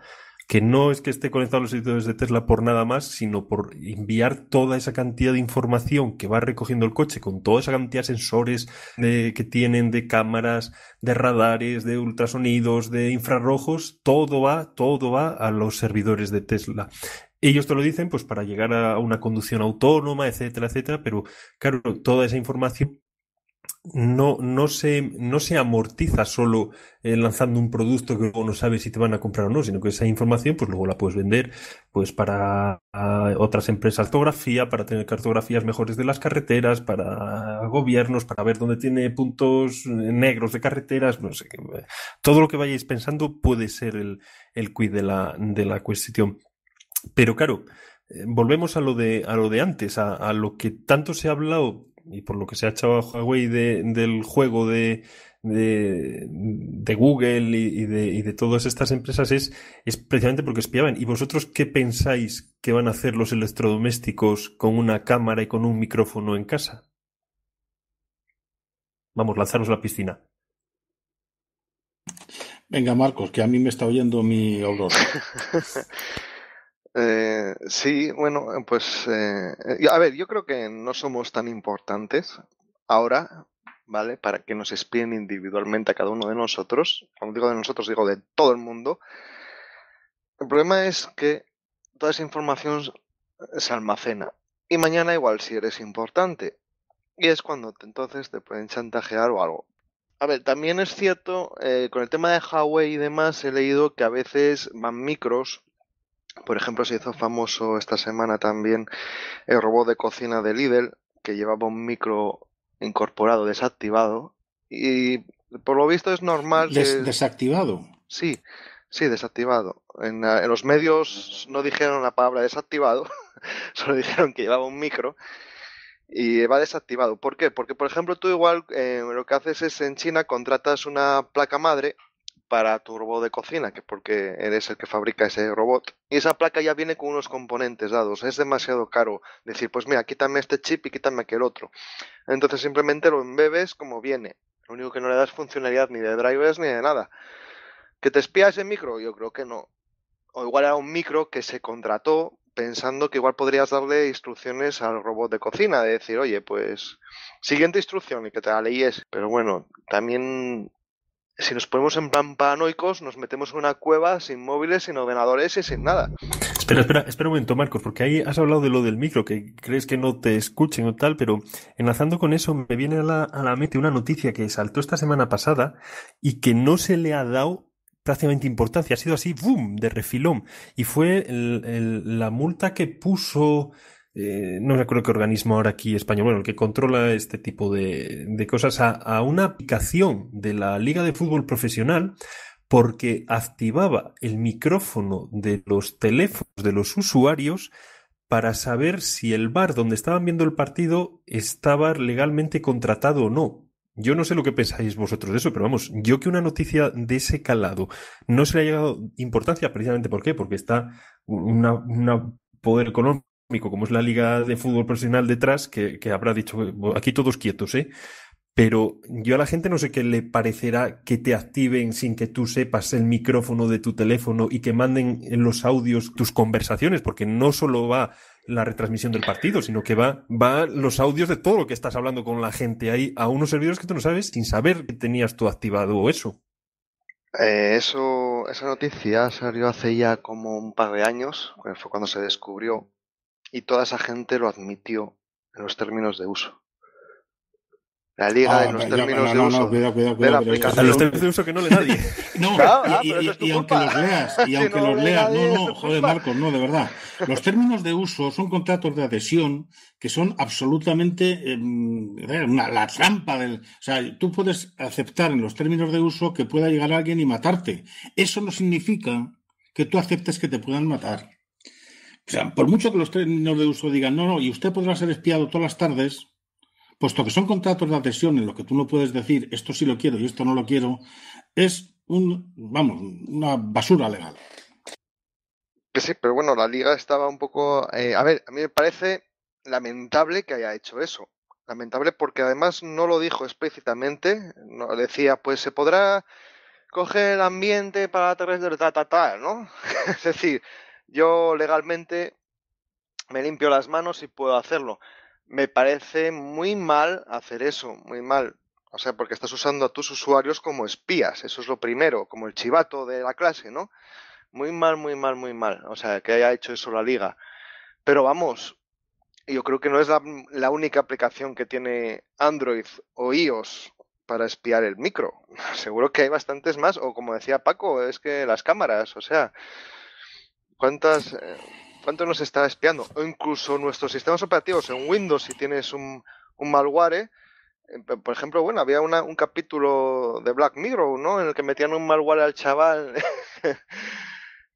que no es que esté conectado a los servidores de Tesla por nada más, sino por enviar toda esa cantidad de información que va recogiendo el coche, con toda esa cantidad de sensores que tienen, de cámaras, de radares, de ultrasonidos, de infrarrojos, todo va, todo va a los servidores de Tesla. Ellos te lo dicen pues para llegar a una conducción autónoma, etcétera, etcétera, pero claro, toda esa información no, no, se, no se amortiza solo eh, lanzando un producto que luego no sabes si te van a comprar o no, sino que esa información pues luego la puedes vender pues para otras empresas cartografía, para tener cartografías mejores de las carreteras, para gobiernos, para ver dónde tiene puntos negros de carreteras, no sé. Todo lo que vayáis pensando puede ser el, el quid de la, de la cuestión. Pero claro, eh, volvemos a lo de, a lo de antes, a, a lo que tanto se ha hablado y por lo que se ha echado a Huawei del juego de, de, Google y, de, y, de, todas estas empresas es, es precisamente porque espiaban. ¿Y vosotros qué pensáis que van a hacer los electrodomésticos con una cámara y con un micrófono en casa? Vamos, lanzaros a la piscina. Venga, Marcos, que a mí me está oyendo mi olor. Eh, sí, bueno, pues eh, eh, a ver, yo creo que no somos tan importantes ahora, ¿vale? Para que nos espíen individualmente a cada uno de nosotros. Cuando digo de nosotros, digo de todo el mundo. El problema es que toda esa información eh, se almacena. Y mañana igual si eres importante. Y es cuando entonces te pueden chantajear o algo. A ver, también es cierto, con el tema de Huawei y demás, he leído que a veces van micros por ejemplo, se hizo famoso esta semana también el robot de cocina de Lidl, que llevaba un micro incorporado, desactivado. Y por lo visto es normal. ¿Desactivado? Sí, sí, desactivado. En, ah, en, los medios no dijeron la palabra desactivado, solo dijeron que llevaba un micro y va desactivado. ¿Por qué? Porque, por ejemplo, tú igual eh, lo que haces es en China contratas una placa madre para tu robot de cocina, que porque eres el que fabrica ese robot. Y esa placa ya viene con unos componentes dados. Es demasiado caro decir, pues mira, quítame este chip y quítame aquel otro. Entonces simplemente lo embebes como viene. Lo único que no le das funcionalidad ni de drivers ni de nada. ¿Que te espía ese micro? Yo creo que no. O igual era un micro que se contrató pensando que igual podrías darle instrucciones al robot de cocina, de decir, oye, pues siguiente instrucción y que te la leyes. Pero bueno, también si nos ponemos en plan paranoicos, nos metemos en una cueva sin móviles, sin ordenadores y sin nada. Espera, espera, espera un momento, Marcos, porque ahí has hablado de lo del micro, que crees que no te escuchen o tal, pero enlazando con eso, me viene a la, mente una noticia que saltó esta semana pasada y que no se le ha dado prácticamente importancia. Ha sido así, ¡boom!, de refilón. Y fue la multa que puso eh, no me acuerdo qué organismo ahora aquí español, bueno, el que controla este tipo de, cosas, a, una aplicación de la Liga de Fútbol Profesional porque activaba el micrófono de los teléfonos de los usuarios para saber si el bar donde estaban viendo el partido estaba legalmente contratado o no. Yo no sé lo que pensáis vosotros de eso, pero vamos, yo que una noticia de ese calado no se le ha llegado importancia precisamente porque está una, poder económico como es la liga de fútbol profesional detrás, que, habrá dicho, aquí todos quietos, ¿eh? Pero yo a la gente no sé qué le parecerá que te activen sin que tú sepas el micrófono de tu teléfono y que manden en los audios tus conversaciones, porque no solo va la retransmisión del partido, sino que va, va los audios de todo lo que estás hablando con la gente ahí a unos servidores que tú no sabes sin saber que tenías tú activado eso. Eh, eso, esa noticia salió hace ya como un par de años, fue cuando se descubrió y toda esa gente lo admitió en los términos de uso. La liga ah, en los términos de uso. cuidado, cuidado, cuidado. los términos de uso que no le nadie. no, y, aunque los leas, y aunque los leas, no, no, joder, Marcos, no, de verdad. Los términos de uso son contratos de adhesión que son absolutamente em, eh, una, la trampa del. O sea, tú puedes aceptar en los términos de uso que pueda llegar alguien y matarte. Eso no significa que tú aceptes que te puedan matar sea, por mucho que los términos de uso digan, no, no, y usted podrá ser espiado todas las tardes, puesto que son contratos de adhesión en los que tú no puedes decir, esto sí lo quiero y esto no lo quiero, es un, vamos, una basura legal. Que pues sí, pero bueno, la liga estaba un poco... Eh, a ver, a mí me parece lamentable que haya hecho eso. Lamentable porque además no lo dijo explícitamente, no, decía, pues se podrá coger el ambiente para través del ta, ta, tal, ¿no? es decir, yo legalmente me limpio las manos y puedo hacerlo. Me parece muy mal hacer eso, muy mal. O sea, porque estás usando a tus usuarios como espías, eso es lo primero, como el chivato de la clase, ¿no? Muy mal, muy mal, muy mal. O sea, que haya hecho eso la liga. Pero vamos, yo creo que no es la, la, única aplicación que tiene Android o iOS para espiar el micro. Seguro que hay bastantes más, o como decía Paco, es que las cámaras, o sea, cuántas, eh, cuánto nos está espiando. O incluso nuestros sistemas operativos en Windows, si tienes un, malware, eh, por ejemplo, bueno, había un capítulo de Black Mirror, ¿no? En el que metían un malware al chaval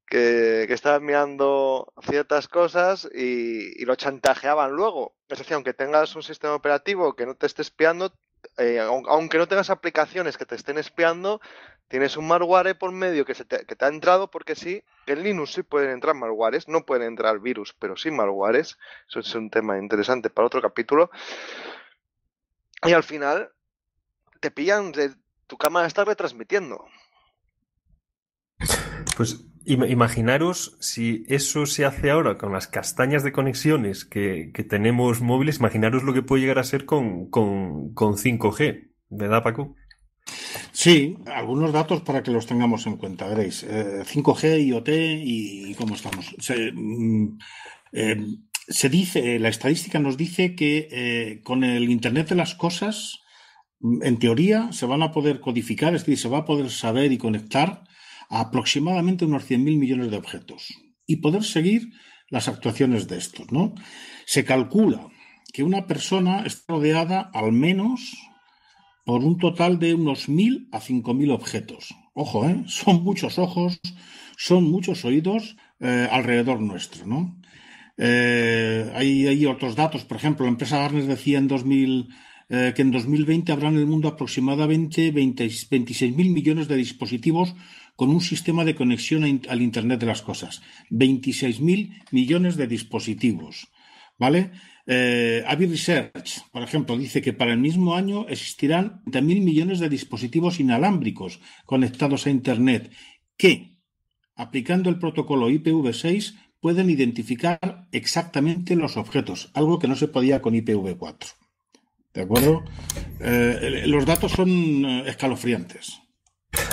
que, estaba mirando ciertas cosas y, y, lo chantajeaban luego. Es decir, aunque tengas un sistema operativo que no te esté espiando, eh, aunque no tengas aplicaciones que te estén espiando, tienes un malware por medio que, te, ha entrado porque sí, en Linux sí pueden entrar malwares, no pueden entrar virus, pero sí malwares. Eso es un tema interesante para otro capítulo. Y al final te pillan, de, tu cámara está retransmitiendo. Pues Imaginaros si eso se hace ahora con las castañas de conexiones que, tenemos móviles, imaginaros lo que puede llegar a ser con, 5G, ¿verdad Paco? Sí, algunos datos para que los tengamos en cuenta, veréis. 5G, eh, IoT y, y cómo estamos. Se, mm, eh, dice, eh, la estadística nos dice que con el Internet de las Cosas, mm, en teoría, se van a poder codificar, es decir, se va a poder saber y conectar aproximadamente unos 100.000 millones de objetos y poder seguir las actuaciones de estos. ¿no? Se calcula que una persona está rodeada al menos por un total de unos 1.000 a 5.000 objetos. Ojo, ¿eh? son muchos ojos, son muchos oídos eh, alrededor nuestro. ¿no? Eh, hay, otros datos, por ejemplo, la empresa Garnes decía en 2000 eh, que en 2020 habrá en el mundo aproximadamente 26.000 millones de dispositivos con un sistema de conexión al Internet de las Cosas. 26.000 millones de dispositivos. ¿Vale? Eh, Research, por ejemplo, dice que para el mismo año existirán 30.000 millones de dispositivos inalámbricos conectados a Internet que, aplicando el protocolo IPv6, pueden identificar exactamente los objetos, algo que no se podía con IPv4. ¿De acuerdo? Eh, los datos son eh, escalofriantes.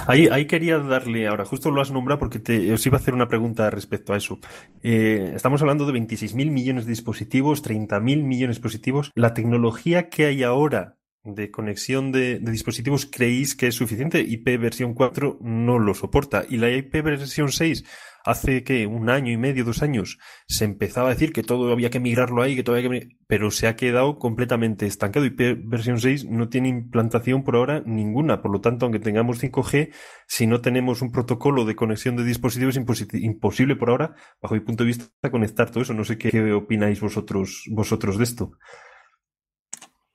Ahí, quería darle ahora, justo lo has nombrado porque os iba a hacer una pregunta respecto a eso. Eh, estamos hablando de 26.000 millones de dispositivos, 30.000 millones de dispositivos. La tecnología que hay ahora de conexión de, dispositivos creéis que es suficiente. IP versión 4 no lo soporta. Y la IP versión 6 hace que un año y medio, dos años, se empezaba a decir que todo había que migrarlo ahí, que todo había que pero se ha quedado completamente estancado. IP versión 6 no tiene implantación por ahora ninguna. Por lo tanto, aunque tengamos 5G, si no tenemos un protocolo de conexión de dispositivos, Es imposible por ahora, bajo mi punto de vista, conectar todo eso. No sé qué opináis vosotros, vosotros de esto.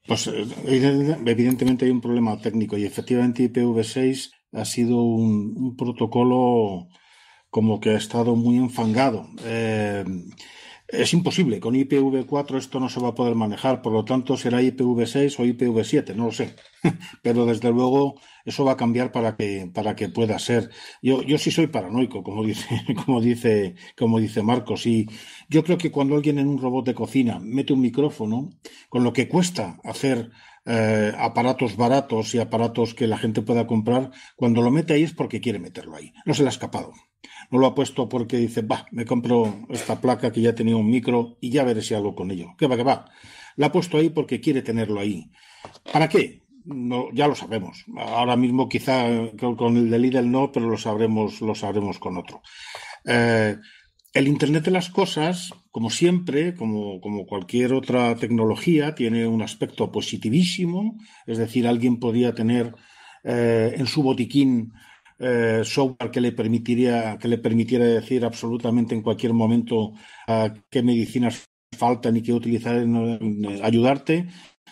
Pues eh, evidentemente hay un problema técnico y efectivamente IPv6 ha sido un, protocolo como que ha estado muy enfangado. Eh, es imposible, con IPv4 esto no se va a poder manejar, por lo tanto será IPv6 o IPv7, no lo sé. Pero desde luego eso va a cambiar para que, para que pueda ser. Yo, yo sí soy paranoico, como dice, como dice, como dice Marcos, y yo creo que cuando alguien en un robot de cocina mete un micrófono, con lo que cuesta hacer eh, aparatos baratos y aparatos que la gente pueda comprar, cuando lo mete ahí es porque quiere meterlo ahí. No se le ha escapado. No lo ha puesto porque dice, va, me compro esta placa que ya tenía un micro y ya veré si hago con ello. Que va, que va. La ha puesto ahí porque quiere tenerlo ahí. ¿Para qué? No, ya lo sabemos. Ahora mismo quizá con el de Lidl no, pero lo sabremos, lo sabremos con otro. Eh, el Internet de las Cosas, como siempre, como, cualquier otra tecnología, tiene un aspecto positivísimo, es decir, alguien podía tener eh, en su botiquín eh, software que le permitiría, que le permitiera decir absolutamente en cualquier momento ah, qué medicinas faltan y qué utilizar en, ayudarte.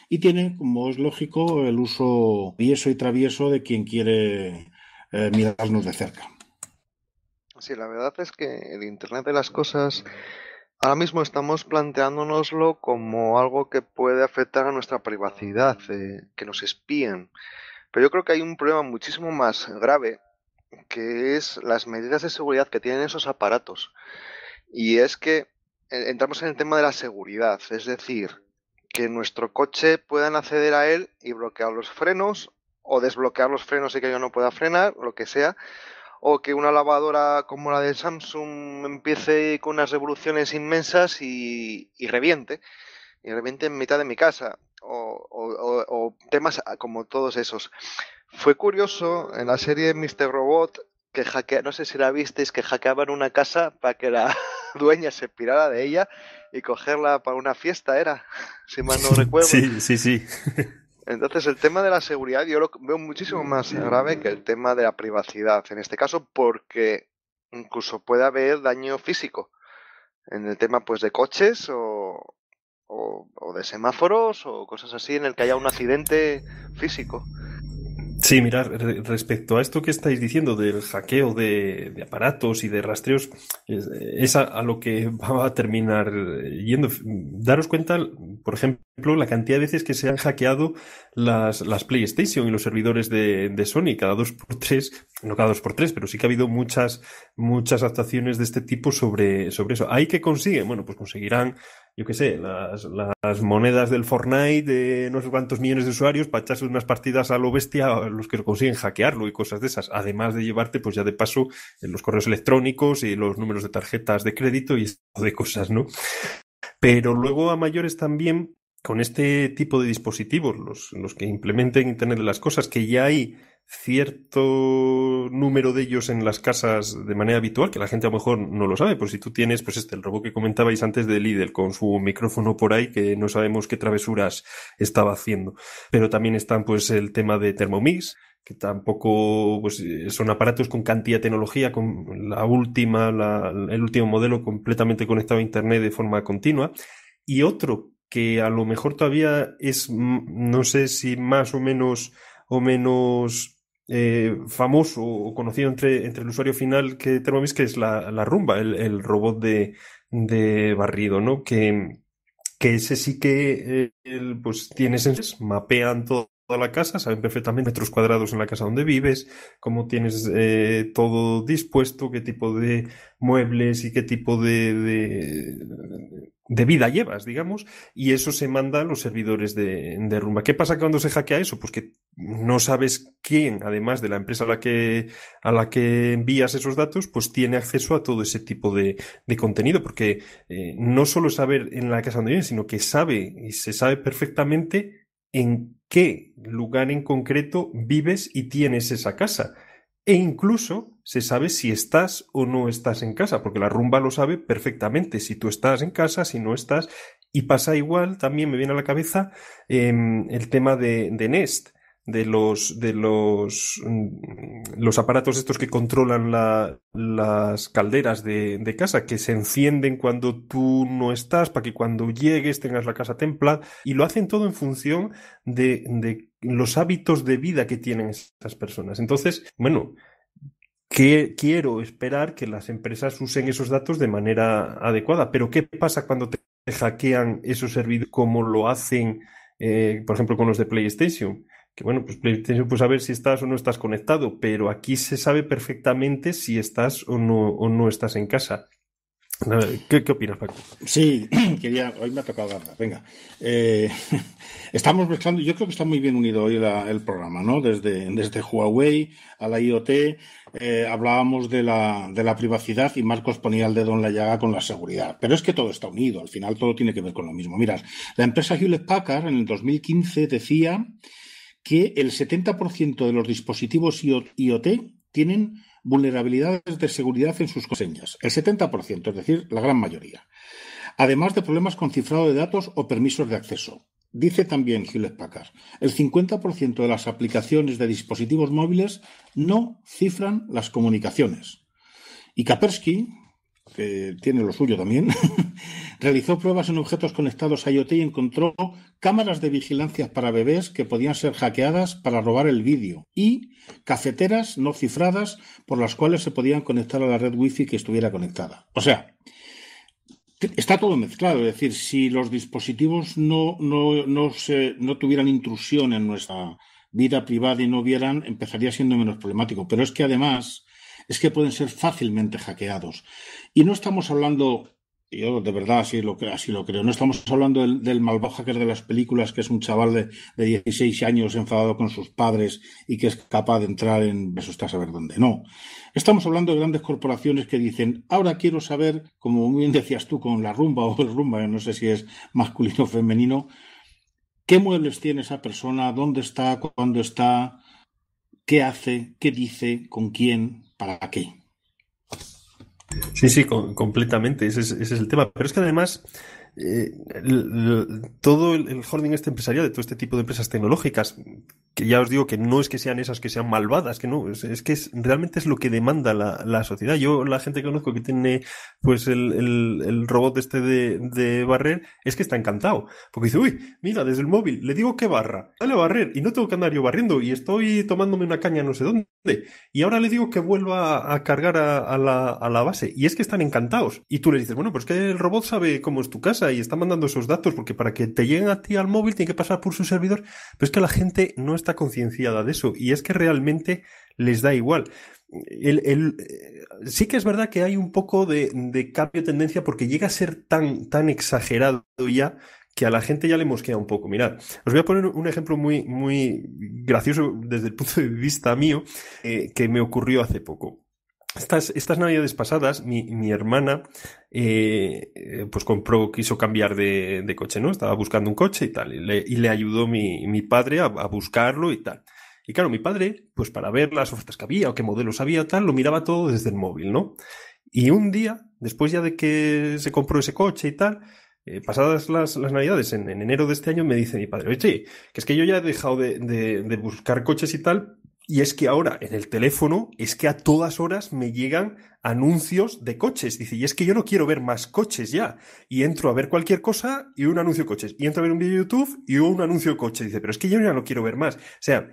Y tiene, como es lógico, el uso eso y travieso de quien quiere eh, mirarnos de cerca. Sí, la verdad es que el Internet de las Cosas ahora mismo estamos planteándonoslo como algo que puede afectar a nuestra privacidad, eh, que nos espíen. Pero yo creo que hay un problema muchísimo más grave que es las medidas de seguridad que tienen esos aparatos. Y es que eh, entramos en el tema de la seguridad, es decir, que nuestro coche puedan acceder a él y bloquear los frenos o desbloquear los frenos y que yo no pueda frenar, lo que sea, o que una lavadora como la de Samsung empiece con unas revoluciones inmensas y, y reviente, y reviente en mitad de mi casa, o temas ah, como todos esos. Fue curioso en la serie Mr. Robot que no sé si la visteis, que hackeaban una casa para que la dueña se pirara de ella y cogerla para una fiesta, era, si mal no recuerdo. Sí, sí, sí. Entonces el tema de la seguridad yo lo veo muchísimo más grave que el tema de la privacidad, en este caso porque incluso puede haber daño físico en el tema pues de coches o, o de semáforos o cosas así en el que haya un accidente físico. Sí, mirad, respecto a esto que estáis diciendo del hackeo de, aparatos y de rastreos, es, a, lo que va a terminar yendo. Daros cuenta, por ejemplo, la cantidad de veces que se han hackeado las, PlayStation y los servidores de, Sony, cada dos por tres, no cada dos por tres, pero sí que ha habido muchas, muchas actuaciones de este tipo sobre, sobre eso. ¿Hay que consiguen? Bueno, pues conseguirán, yo qué sé, las, monedas del Fortnite de no sé cuántos millones de usuarios para echarse unas partidas a lo bestia los que consiguen hackearlo y cosas de esas. Además de llevarte, pues ya de paso, los correos electrónicos y los números de tarjetas de crédito y de cosas, ¿no? Pero luego a mayores también con este tipo de dispositivos, los, los que implementen Internet de las Cosas, que ya hay cierto número de ellos en las casas de manera habitual, que la gente a lo mejor no lo sabe, por pues si tú tienes, pues este, el robot que comentabais antes de Lidl con su micrófono por ahí, que no sabemos qué travesuras estaba haciendo. Pero también están, pues, el tema de Thermomix, que tampoco, pues, eh, son aparatos con cantidad de tecnología, con la última, el último modelo completamente conectado a Internet de forma continua. Y otro que a lo mejor todavía es, no sé si más o menos, o menos eh, famoso o conocido entre, entre el usuario final que Thermomix, que es la, rumba, el, robot de, de, barrido, ¿no? Que, que ese sí que eh, pues tiene sensores, mapean todo toda la casa, saben perfectamente metros cuadrados en la casa donde vives, cómo tienes eh, todo dispuesto, qué tipo de muebles y qué tipo de, de, vida llevas, digamos, y eso se manda a los servidores de, de Rumba. ¿Qué pasa cuando se hackea eso? Pues que no sabes quién, además de la empresa a la que, a la que envías esos datos, pues tiene acceso a todo ese tipo de, contenido, porque eh, no solo saber en la casa donde vives, sino que sabe y se sabe perfectamente en qué lugar en concreto vives y tienes esa casa. E incluso se sabe si estás o no estás en casa, porque la rumba lo sabe perfectamente, si tú estás en casa, si no estás. Y pasa igual, también me viene a la cabeza em, el tema de, de Nest de los de los mm, los aparatos estos que controlan las calderas de, casa, que se encienden cuando tú no estás, para que cuando llegues tengas la casa templada, y lo hacen todo en función de, los hábitos de vida que tienen estas personas. Entonces, bueno, quiero esperar que las empresas usen esos datos de manera adecuada, pero ¿qué pasa cuando te hackean esos servidores como lo hacen, eh, por ejemplo, con los de PlayStation? que bueno, pues, pues a ver si estás o no estás conectado, pero aquí se sabe perfectamente si estás o no, o no estás en casa. ¿Qué, ¿Qué, opinas, Paco? Sí, quería. Hoy me ha tocado hablar, Venga. Eh, estamos mezclando. Yo creo que está muy bien unido hoy el programa, ¿no? Desde, desde Huawei a la IoT. Eh, hablábamos de la, de la privacidad y Marcos ponía el dedo en la llaga con la seguridad. Pero es que todo está unido. Al final todo tiene que ver con lo mismo. mira la empresa Hewlett Packard en el 2015 decía que el 70% de los dispositivos IoT tienen vulnerabilidades de seguridad en sus conseñas. El 70%, es decir, la gran mayoría. Además de problemas con cifrado de datos o permisos de acceso. Dice también Hewlett Packard, el 50% de las aplicaciones de dispositivos móviles no cifran las comunicaciones. Y Kapersky, que tiene lo suyo también, Realizó pruebas en objetos conectados a IoT y encontró cámaras de vigilancia para bebés que podían ser hackeadas para robar el vídeo y cafeteras no cifradas por las cuales se podían conectar a la red wifi que estuviera conectada. O sea, está todo mezclado. Es decir, si los dispositivos no, no, no, se, no tuvieran intrusión en nuestra vida privada y no vieran, empezaría siendo menos problemático. Pero es que además es que pueden ser fácilmente hackeados. Y no estamos hablando yo de verdad así lo, así lo creo. No estamos hablando del, del malvado hacker de las películas, que es un chaval de, de, 16 años enfadado con sus padres y que es capaz de entrar en eso está a saber dónde. No. Estamos hablando de grandes corporaciones que dicen, ahora quiero saber, como bien decías tú con la rumba o el rumba, no sé si es masculino o femenino, qué muebles tiene esa persona, dónde está, cuándo está, qué hace, qué dice, con quién, para qué. Sí, sí, completamente. Ese es, el tema. Pero es que además, eh, todo el, el, holding este empresarial de todo este tipo de empresas tecnológicas que ya os digo que no es que sean esas que sean malvadas, que no, es, que es, realmente es lo que demanda la, sociedad. Yo, la gente que conozco que tiene pues el, el, robot este de, barrer, es que está encantado. Porque dice, uy, mira, desde el móvil, le digo que barra, dale a barrer, y no tengo que andar yo barriendo, y estoy tomándome una caña no sé dónde, y ahora le digo que vuelva a cargar a, la, base, y es que están encantados. Y tú le dices, bueno, pues que el robot sabe cómo es tu casa y está mandando esos datos, porque para que te lleguen a ti al móvil tiene que pasar por su servidor, pero es que la gente no está está concienciada de eso y es que realmente les da igual. El, eh, sí que es verdad que hay un poco de, cambio de tendencia porque llega a ser tan, tan exagerado ya que a la gente ya le mosquea un poco. Mirad, os voy a poner un ejemplo muy, muy gracioso desde el punto de vista mío eh, que me ocurrió hace poco. Estas, navidades pasadas, mi, hermana, eh, pues compró, quiso cambiar de, coche, ¿no? Estaba buscando un coche y tal, y le, ayudó mi, padre a, buscarlo y tal. Y claro, mi padre, pues para ver las ofertas que había o qué modelos había tal, lo miraba todo desde el móvil, ¿no? Y un día, después ya de que se compró ese coche y tal, eh, pasadas las, navidades, en, enero de este año, me dice mi padre, oye, que es que yo ya he dejado de buscar coches y tal y es que ahora en el teléfono es que a todas horas me llegan anuncios de coches. Dice, y es que yo no quiero ver más coches ya. Y entro a ver cualquier cosa y un anuncio de coches. Y entro a ver un vídeo de YouTube y un anuncio de coches. Dice, pero es que yo ya no quiero ver más. O sea,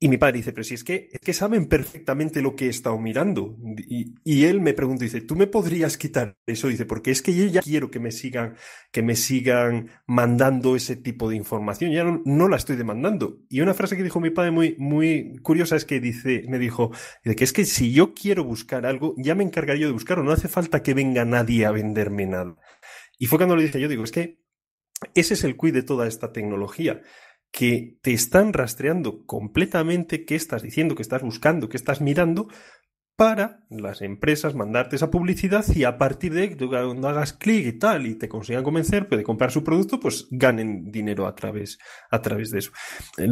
y mi padre dice, pero si es que, es que saben perfectamente lo que he estado mirando. Y, y él me pregunta, dice, ¿tú me podrías quitar eso? Dice, porque es que yo ya quiero que me sigan, que me sigan mandando ese tipo de información. Ya no, la estoy demandando. Y una frase que dijo mi padre muy, muy curiosa es que dice, me dijo, dice, que es que si yo quiero buscar algo, ya me encargaría yo de buscarlo. No hace falta que venga nadie a venderme nada. Y fue cuando le dije, yo digo, es que ese es el quid de toda esta tecnología que te están rastreando completamente qué estás diciendo, qué estás buscando, qué estás mirando, para las empresas mandarte esa publicidad y a partir de que cuando hagas clic y tal y te consigan convencer de comprar su producto, pues ganen dinero a través, a través de eso.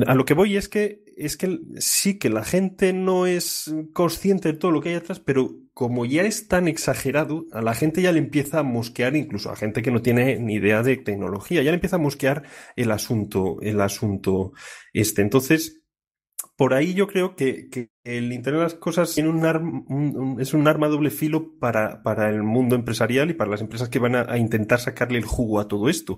A lo que voy es que, es que sí que la gente no es consciente de todo lo que hay atrás, pero como ya es tan exagerado, a la gente ya le empieza a mosquear, incluso a gente que no tiene ni idea de tecnología, ya le empieza a mosquear el asunto, el asunto este. Entonces, por ahí yo creo que, el Internet de las Cosas tiene un, es un arma doble filo para, para, el mundo empresarial y para las empresas que van a, intentar sacarle el jugo a todo esto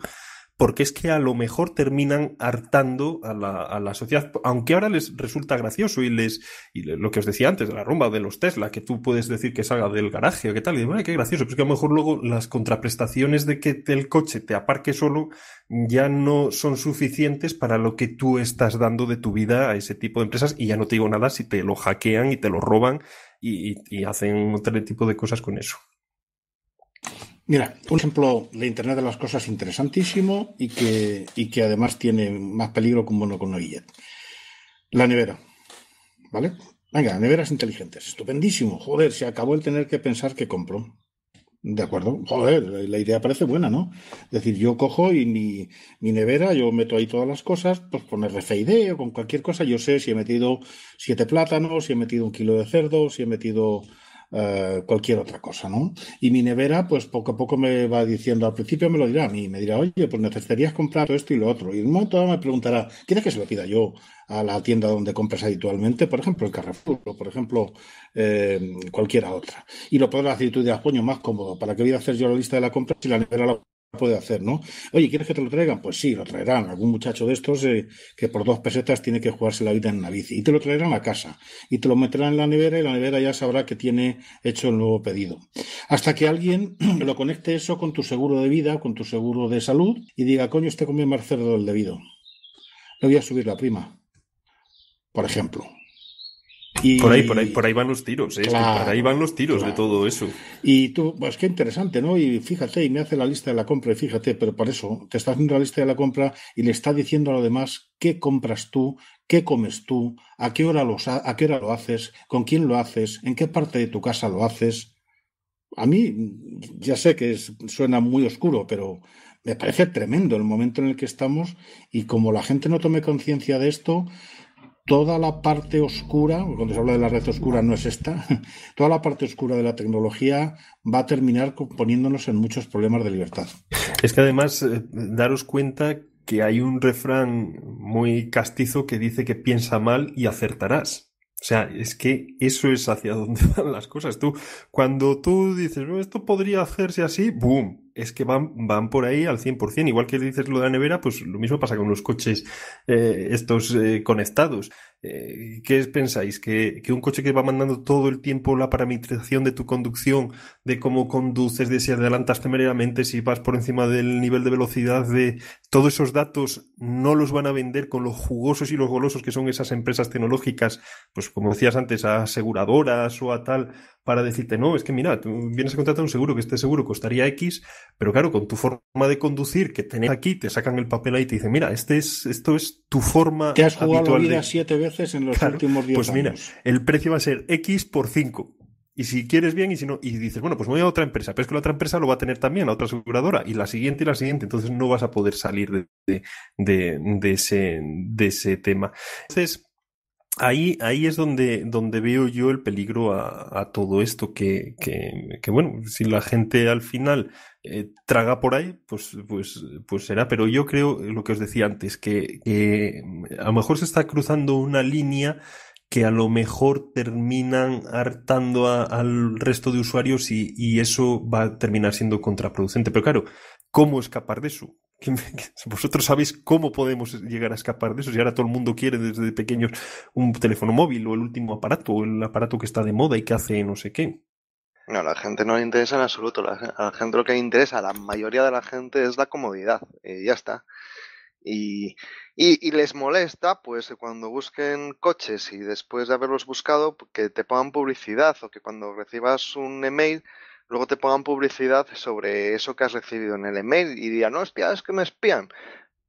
porque es que a lo mejor terminan hartando a la, sociedad, aunque ahora les resulta gracioso y les, y lo que os decía antes, de la rumba de los Tesla, que tú puedes decir que salga del garaje o qué tal, y bueno, qué gracioso, pero es que a lo mejor luego las contraprestaciones de que el coche te aparque solo ya no son suficientes para lo que tú estás dando de tu vida a ese tipo de empresas y ya no te digo nada si te lo hackean y te lo roban y, y hacen otro tipo de cosas con eso. Mira, un ejemplo de Internet de las Cosas interesantísimo y que, que además tiene más peligro que un mono con una La nevera. ¿Vale? Venga, neveras inteligentes. Estupendísimo. Joder, se acabó el tener que pensar que compro. De acuerdo. Joder, la idea parece buena, ¿no? Es decir, yo cojo y mi, mi nevera, yo meto ahí todas las cosas, pues con RFID o con cualquier cosa, yo sé si he metido siete plátanos, si he metido un kilo de cerdo, si he metido eh, cualquier otra cosa, ¿no? Y mi nevera, pues poco a poco me va diciendo, al principio me lo dirá a mí, me dirá, oye, pues necesitarías comprar esto y lo otro. Y en un momento me preguntará, ¿quieres que se lo pida yo a la tienda donde compras habitualmente? Por ejemplo, el Carrefour, por ejemplo, eh, cualquiera otra. Y lo podrás hacer tú de coño, más cómodo, ¿para qué voy a hacer yo la lista de la compra si la nevera la puede hacer, ¿no? Oye, ¿quieres que te lo traigan? Pues sí, lo traerán. Algún muchacho de estos eh, que por dos pesetas tiene que jugarse la vida en una bici. Y te lo traerán a casa. Y te lo meterán en la nevera y la nevera ya sabrá que tiene hecho el nuevo pedido. Hasta que alguien lo conecte eso con tu seguro de vida, con tu seguro de salud y diga, coño, este comiendo más cerdo del debido. Le voy a subir la prima. Por ejemplo. Por ahí, por ahí, por ahí van los tiros, ¿eh? por ahí van los tiros de todo eso. Y tú, pues qué interesante, ¿no? Y fíjate, y me hace la lista de la compra, fíjate, pero por eso, te está haciendo la lista de la compra y le está diciendo a lo demás qué compras tú, qué comes tú, a qué hora, a qué hora lo haces, con quién lo haces, en qué parte de tu casa lo haces. A mí, ya sé que suena muy oscuro, pero me parece tremendo el momento en el que estamos y como la gente no tome conciencia de esto, toda la parte oscura, cuando se habla de la red oscura no es esta, toda la parte oscura de la tecnología va a terminar poniéndonos en muchos problemas de libertad. Es que además, eh, daros cuenta que hay un refrán muy castizo que dice que piensa mal y acertarás. O sea, es que eso es hacia donde van las cosas. Tú, cuando tú dices, esto podría hacerse así, ¡boom! es que van, van por ahí al 100%. Igual que dices lo de la nevera, pues lo mismo pasa con los coches eh, estos eh, conectados. Eh, ¿Qué pensáis? ¿Que, ¿Que, un coche que va mandando todo el tiempo la parametrización de tu conducción, de cómo conduces, de si adelantas temerariamente, si vas por encima del nivel de velocidad, de todos esos datos no los van a vender con los jugosos y los golosos que son esas empresas tecnológicas, pues como decías antes, a aseguradoras o a tal, para decirte, no, es que mira, tú vienes a contratar un seguro que este seguro costaría X, pero claro, con tu forma de conducir que tenés aquí, te sacan el papel ahí y te dicen, mira, este es, esto es tu forma. Te has jugado la vida siete veces en los últimos últimos días. Pues mira, el precio va a ser X por 5. Y si quieres bien y si no, y dices, bueno, pues voy a otra empresa, pero es que la otra empresa lo va a tener también, la otra aseguradora, y la siguiente y la siguiente, entonces no vas a poder salir de, de ese, de ese tema. Entonces, Ahí, ahí es donde, donde veo yo el peligro a, todo esto, que, que, bueno, si la gente al final eh, traga por ahí, pues, pues, pues será. Pero yo creo lo que os decía antes, que, que mm, a lo mejor se está cruzando una línea que a lo mejor terminan hartando al resto de usuarios y, y, eso va a terminar siendo contraproducente. Pero claro, ¿cómo escapar de eso? Vosotros sabéis cómo podemos llegar a escapar de eso. Si ahora todo el mundo quiere desde pequeños un teléfono móvil o el último aparato o el aparato que está de moda y que hace no sé qué. No, a la gente no le interesa en absoluto. A la gente lo que interesa, a la mayoría de la gente, es la comodidad. Eh, ya está. Y, y, y, les molesta, pues, cuando busquen coches y después de haberlos buscado, que te pongan publicidad o que cuando recibas un email luego te pongan publicidad sobre eso que has recibido en el email y digan, no, espía, es que me espían.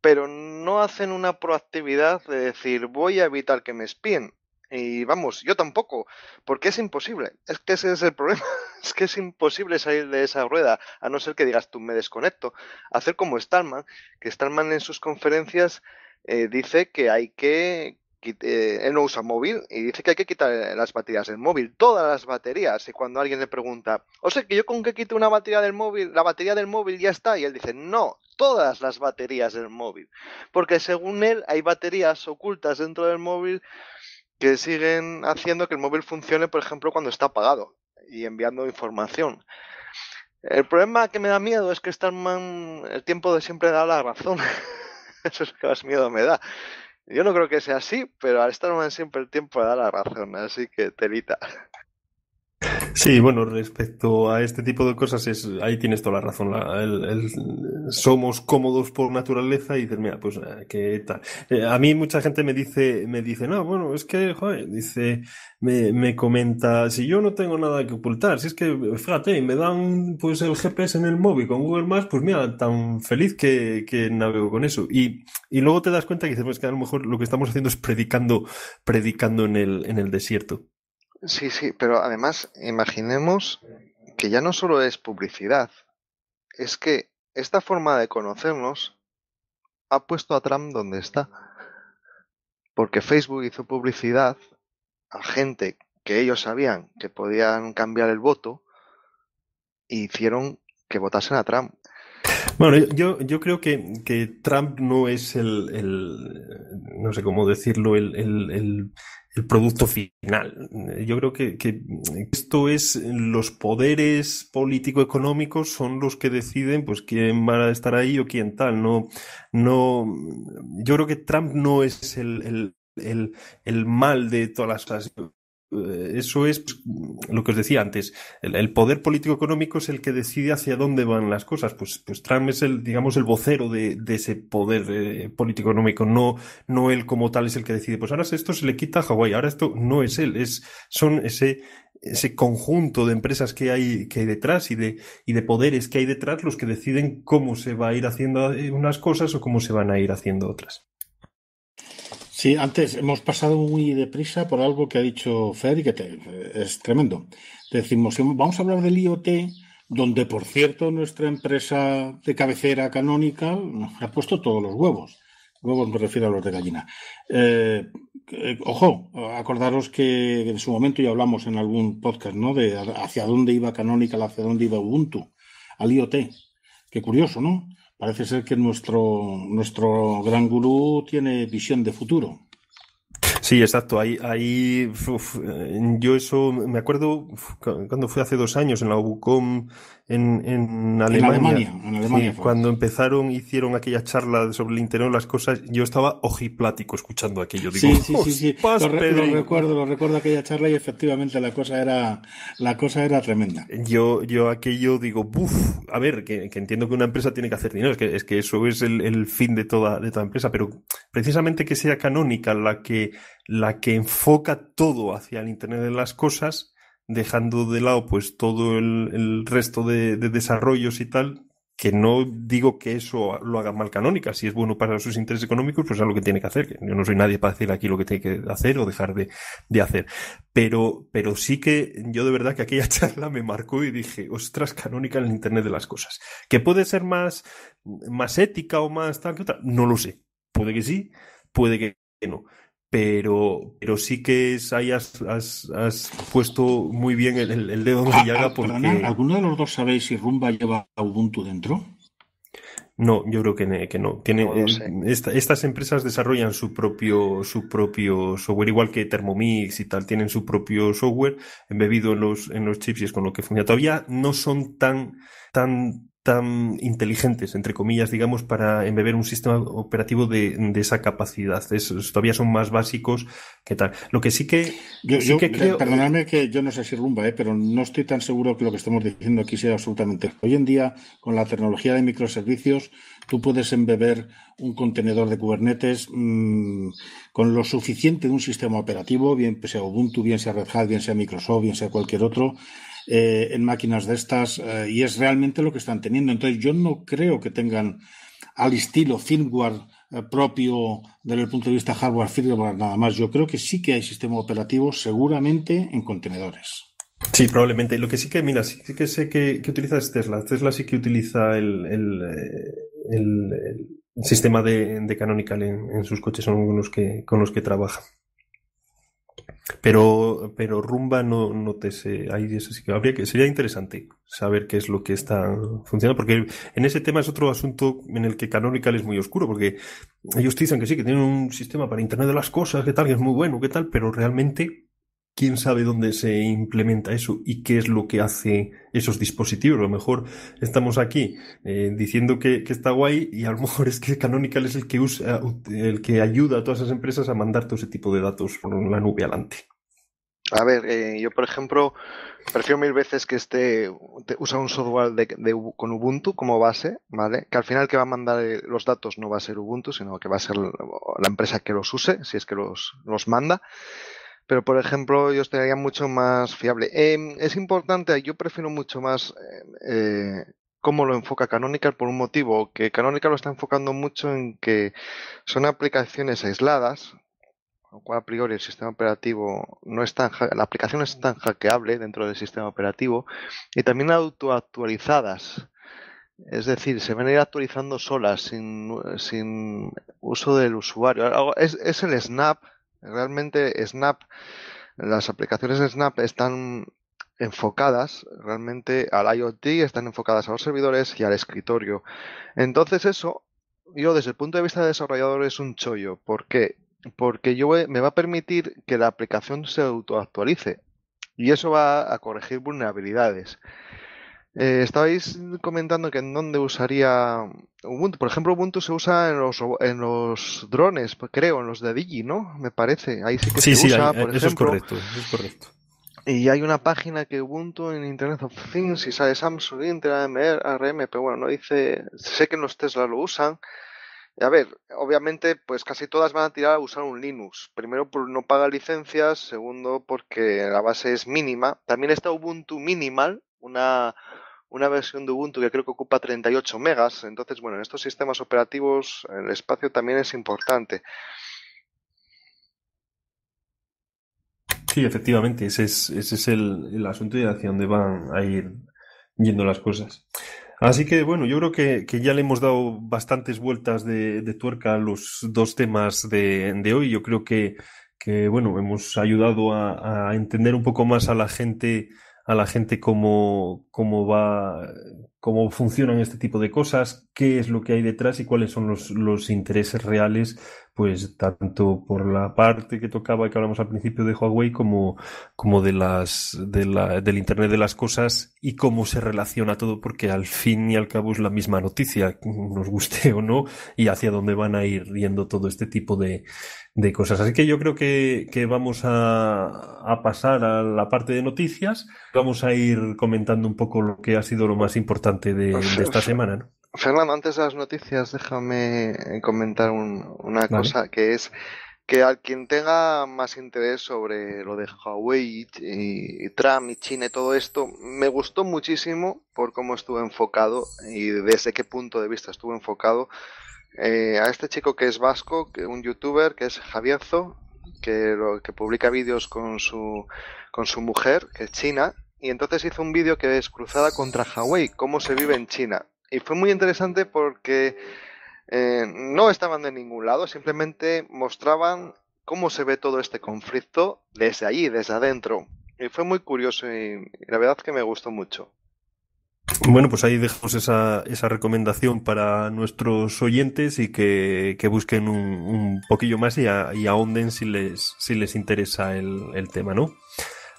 Pero no hacen una proactividad de decir, voy a evitar que me espíen. Y vamos, yo tampoco, porque es imposible. Es que ese es el problema. Es que es imposible salir de esa rueda, a no ser que digas tú me desconecto. Hacer como Stallman, que Stallman en sus conferencias eh, dice que hay que, eh, él no usa móvil y dice que hay que quitar eh, las baterías del móvil, todas las baterías. Y cuando alguien le pregunta, o sea, que yo con que quito una batería del móvil, la batería del móvil ya está. Y él dice, no, todas las baterías del móvil. Porque según él hay baterías ocultas dentro del móvil que siguen haciendo que el móvil funcione, por ejemplo, cuando está apagado y enviando información. El problema que me da miedo es que Starman el tiempo de siempre da la razón. Eso es que más miedo me da. Yo no creo que sea así, pero al estar más siempre el tiempo da la razón, así que telita. Sí, bueno, respecto a este tipo de cosas, es, ahí tienes toda la razón. somos cómodos por naturaleza y dices, mira, pues eh, qué tal. Eh, a mí mucha gente me dice, me dice, no, bueno, es que, joder, dice, me, me, comenta, si yo no tengo nada que ocultar, si es que, fíjate, me dan pues el GPS en el móvil con Google Maps, pues mira, tan feliz que, que navego con eso. Y, y, luego te das cuenta que dices, pues que a lo mejor lo que estamos haciendo es predicando, predicando en el, en el desierto. Sí, sí, pero además imaginemos que ya no solo es publicidad, es que esta forma de conocernos ha puesto a Trump donde está. Porque Facebook hizo publicidad a gente que ellos sabían que podían cambiar el voto y hicieron que votasen a Trump. Bueno, yo, yo creo que, Trump no es el, no sé cómo decirlo, el el producto final. Yo creo que, esto es los poderes político-económicos son los que deciden pues quién va a estar ahí o quién tal. No, no, yo creo que Trump no es el mal de todas las eh, eso es pues, lo que os decía antes. El, poder político económico es el que decide hacia dónde van las cosas. Pues, pues Trump es el, digamos, el vocero de, ese poder eh, político económico. No, no él como tal es el que decide. Pues ahora esto se le quita a Hawái. Ahora esto no es él. Es, son ese, ese conjunto de empresas que hay, que hay detrás y de, y de poderes que hay detrás los que deciden cómo se va a ir haciendo eh, unas cosas o cómo se van a ir haciendo otras. Sí, antes hemos pasado muy deprisa por algo que ha dicho Fer y que es tremendo. Decimos, vamos a hablar del IoT, donde por cierto nuestra empresa de cabecera canónica ha puesto todos los huevos. Huevos me refiero a los de gallina. Eh, eh, ojo, acordaros que en su momento ya hablamos en algún podcast, ¿no? De hacia dónde iba Canonical, hacia dónde iba Ubuntu, al IoT. Qué curioso, ¿no? Parece ser que nuestro, nuestro gran gurú tiene visión de futuro. Sí, exacto. Ahí, ahí eh, yo eso me acuerdo cuando fui hace dos años en la UCOM en, en Alemania. cuando empezaron, hicieron aquella charla sobre el de las cosas, yo estaba ojiplático escuchando aquello. sí, sí, sí, sí. Lo, recuerdo, lo recuerdo aquella charla y efectivamente la cosa era, la cosa era tremenda. Yo, yo aquello digo, buf, a ver, que, entiendo que una empresa tiene que hacer dinero, es que, eso es el, el fin de toda, de toda empresa, pero precisamente que sea canónica la que, la que enfoca todo hacia el Internet de las cosas, dejando de lado pues todo el, resto de, desarrollos y tal, que no digo que eso lo haga mal Canónica, si es bueno para sus intereses económicos, pues es lo que tiene que hacer. Yo no soy nadie para decir aquí lo que tiene que hacer o dejar de, hacer. Pero, pero sí que yo de verdad que aquella charla me marcó y dije, ostras, Canónica en el Internet de las cosas. Que puede ser más, más ética o más tal que otra, no lo sé. Puede que sí, puede que no pero, sí que has, puesto muy bien el, dedo en la ah, llaga ¿Alguno de los dos sabéis si Rumba lleva Ubuntu dentro? No, yo creo que, que no. Tiene, eh, estas empresas desarrollan su propio, su propio software, igual que Thermomix y tal, tienen su propio software embebido en los, en los chips y es con lo que funciona. Todavía no son tan, tan tan inteligentes, entre comillas, digamos, para embeber un sistema operativo de, esa capacidad. todavía son más básicos que tal. Lo que sí que... Yo, que Perdonadme que yo no sé si rumba, ¿eh? pero no estoy tan seguro que lo que estamos diciendo aquí sea absolutamente. Hoy en día, con la tecnología de microservicios, tú puedes embeber un contenedor de Kubernetes mm, con lo suficiente de un sistema operativo, bien sea Ubuntu, bien sea Red Hat, bien sea Microsoft, bien sea cualquier otro, eh, en máquinas de estas eh, y es realmente lo que están teniendo. Entonces yo no creo que tengan al estilo firmware eh, propio desde el punto de vista hardware firmware nada más. Yo creo que sí que hay sistema operativo seguramente en contenedores. Sí, probablemente. Lo que sí que, mira, sí, que sé que, utiliza es Tesla. Tesla sí que utiliza el, sistema de, de Canonical en, sus coches, son unos que, con los que trabaja. Pero, pero rumba no, no te sé. Ahí sí que habría que, sería interesante saber qué es lo que está funcionando, porque en ese tema es otro asunto en el que Canonical es muy oscuro, porque ellos te dicen que sí, que tienen un sistema para Internet de las cosas, que tal, que es muy bueno, qué tal, pero realmente quién sabe dónde se implementa eso y qué es lo que hace esos dispositivos. A lo mejor estamos aquí eh, diciendo que, está guay y a lo mejor es que Canonical es el que usa, el que ayuda a todas esas empresas a mandar todo ese tipo de datos por la nube adelante. A ver, eh, yo por ejemplo prefiero mil veces que esté usa un software con Ubuntu como base, ¿vale? Que al final que va a mandar eh, los datos no va a ser Ubuntu, sino que va a ser la empresa que los use, si es que los, los manda. Pero, por ejemplo, yo estaría mucho más fiable. Em, es importante, yo prefiero mucho más eh, eh, cómo lo enfoca Canonical por un motivo, que Canonical lo está enfocando mucho en que son aplicaciones aisladas, lo cual a priori el sistema operativo no es tan la aplicación es tan hackeable dentro del sistema operativo y también autoactualizadas. Es decir, se van a ir actualizando solas sin, uso del usuario. Es, es el snap Realmente Snap, las aplicaciones de Snap están enfocadas realmente al IoT, están enfocadas a los servidores y al escritorio. Entonces eso, yo desde el punto de vista de desarrollador es un chollo. ¿Por qué? Porque yo me va a permitir que la aplicación se autoactualice y eso va a corregir vulnerabilidades. Eh, estabais comentando que en dónde usaría Ubuntu, por ejemplo, Ubuntu se usa en los, en los drones, creo, en los de Digi, ¿no? Me parece. Ahí sí que se usa, por eh, ejemplo. Es correcto, eso es correcto. Y hay una página que Ubuntu en Internet of Things, y sale Samsung, Intel, AMR, ARM, pero bueno, no dice. Sé que en los Tesla lo usan. A ver, obviamente, pues casi todas van a tirar a usar un Linux. Primero, por no paga licencias. Segundo, porque la base es mínima. También está Ubuntu Minimal, una, una versión de Ubuntu que creo que ocupa 38 megas. Entonces, bueno, en estos sistemas operativos el espacio también es importante. Sí, efectivamente, ese es, el, asunto y hacia dónde van a ir yendo las cosas. Así que bueno, yo creo que, ya le hemos dado bastantes vueltas de, tuerca a los dos temas de, hoy. Yo creo que, bueno, hemos ayudado a, a entender un poco más a la gente a la gente cómo, cómo va, cómo funcionan este tipo de cosas, qué es lo que hay detrás y cuáles son los, los intereses reales pues tanto por la parte que tocaba que hablamos al principio de Huawei como, como de las, de la, del Internet de las Cosas y cómo se relaciona todo, porque al fin y al cabo es la misma noticia, nos guste o no, y hacia dónde van a ir yendo todo este tipo de, de cosas. Así que yo creo que, que vamos a, a, pasar a la parte de noticias. Vamos a ir comentando un poco lo que ha sido lo más importante de, de esta semana. ¿no? Fernando, antes de las noticias, déjame comentar una cosa que es que al quien tenga más interés sobre lo de Huawei y, Trump y China y todo esto, me gustó muchísimo por cómo estuvo enfocado y desde qué punto de vista estuvo enfocado eh, a este chico que es vasco, que, un youtuber que es Javierzo, que, lo, que publica vídeos con su, con su mujer, que es china, y entonces hizo un vídeo que es Cruzada contra Huawei, cómo se vive en China. Y fue muy interesante porque eh, no estaban de ningún lado, simplemente mostraban cómo se ve todo este conflicto desde allí, desde adentro. Y fue muy curioso y, la verdad que me gustó mucho. Bueno, pues ahí dejamos esa, esa recomendación para nuestros oyentes y que, que busquen un, poquillo más y, ahonden si les, si les interesa el, el tema, ¿no?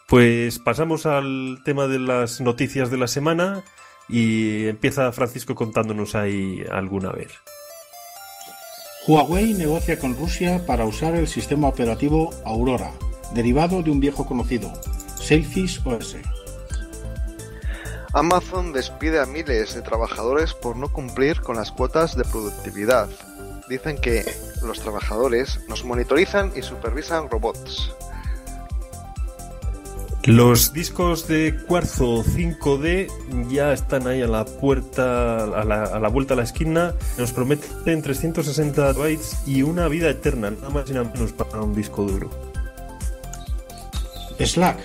Pues pasamos al tema de las noticias de la semana. Y empieza Francisco contándonos ahí alguna vez. Huawei negocia con Rusia para usar el sistema operativo Aurora, derivado de un viejo conocido, Selfish OS. Amazon despide a miles de trabajadores por no cumplir con las cuotas de productividad. Dicen que los trabajadores nos monitorizan y supervisan robots. Los discos de cuarzo 5D ya están ahí a la puerta, a la, vuelta a la esquina. Nos prometen 360 bytes y una vida eterna, nada más y nada menos para un disco duro. Slack,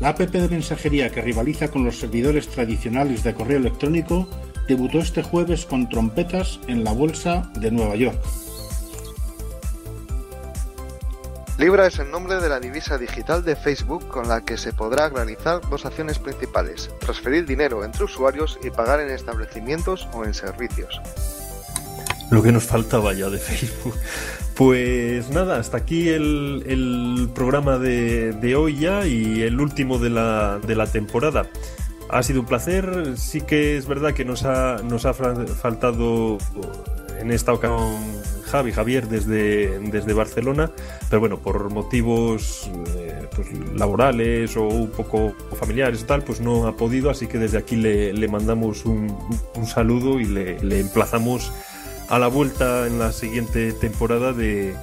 la app de mensajería que rivaliza con los servidores tradicionales de correo electrónico, debutó este jueves con trompetas en la bolsa de Nueva York. Libra es el nombre de la divisa digital de Facebook con la que se podrá realizar dos acciones principales, transferir dinero entre usuarios y pagar en establecimientos o en servicios. Lo que nos faltaba ya de Facebook. Pues nada, hasta aquí el, programa de, hoy ya y el último de la, temporada. Ha sido un placer, sí que es verdad que nos nos ha faltado en esta ocasión Javi, Javier desde, desde Barcelona, pero bueno, por motivos eh, pues, laborales o un poco familiares y tal, pues no ha podido, así que desde aquí le, mandamos un, saludo y le, emplazamos a la vuelta en la siguiente temporada de,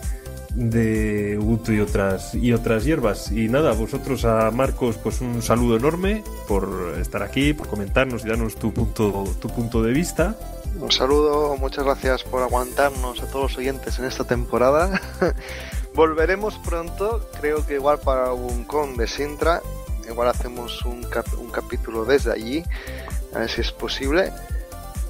de Ubuntu y otras y otras hierbas. Y nada, vosotros a Marcos, pues un saludo enorme por estar aquí, por comentarnos y darnos tu punto, tu punto de vista. Un saludo, muchas gracias por aguantarnos a todos los oyentes en esta temporada. Volveremos pronto, creo que igual para un con de Sintra, igual hacemos un, capítulo desde allí, a ver si es posible.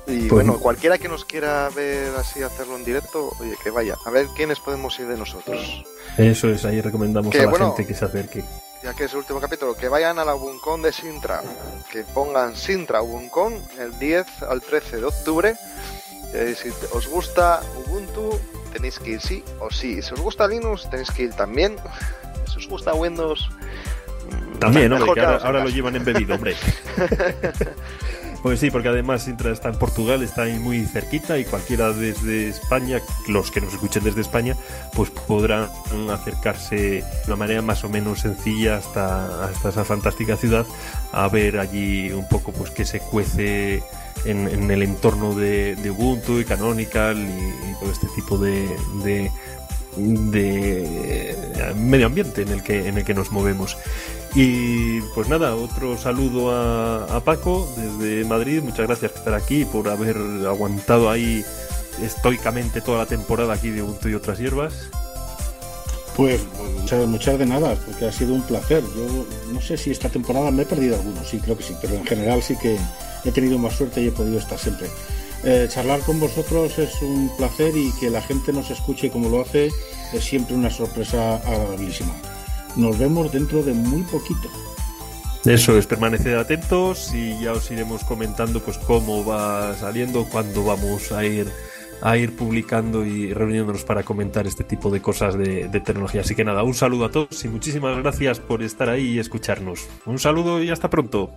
Y pues bueno, cualquiera que nos quiera ver así, hacerlo en directo, oye, que vaya. A ver quiénes podemos ir de nosotros. Eso es, ahí recomendamos a la gente que se acerque ya que es el último capítulo, que vayan a la Ubuncon de Sintra, que pongan Sintra Ubuncon el 10 al 13 de octubre. Eh, si os gusta Ubuntu, tenéis que ir sí o sí. Si os gusta Linux, tenéis que ir también. Si os gusta Windows, también, ahora, lo llevan embebido, hombre. Pues sí, porque además está en Portugal, está ahí muy cerquita y cualquiera desde España, los que nos escuchen desde España, pues podrán acercarse de una manera más o menos sencilla hasta, esa fantástica ciudad a ver allí un poco pues qué se cuece en, el entorno de, Ubuntu y Canonical y, todo este tipo de, de medio ambiente en el que en el que nos movemos y pues nada, otro saludo a, Paco desde Madrid. Muchas gracias por estar aquí, por haber aguantado ahí estoicamente toda la temporada aquí de Ubuntu y otras hierbas. Pues muchas, de nada, porque ha sido un placer. Yo no sé si esta temporada me he perdido alguno, sí, creo que sí, pero en general sí que he tenido más suerte y he podido estar siempre. Eh, charlar con vosotros es un placer y que la gente nos escuche como lo hace es siempre una sorpresa agradabilísima. Nos vemos dentro de muy poquito. Eso es, permaneced atentos y ya os iremos comentando pues cómo va saliendo, cuándo vamos a ir a ir publicando y reuniéndonos para comentar este tipo de cosas de tecnología. Así que nada, un saludo a todos y muchísimas gracias por estar ahí y escucharnos. Un saludo y hasta pronto.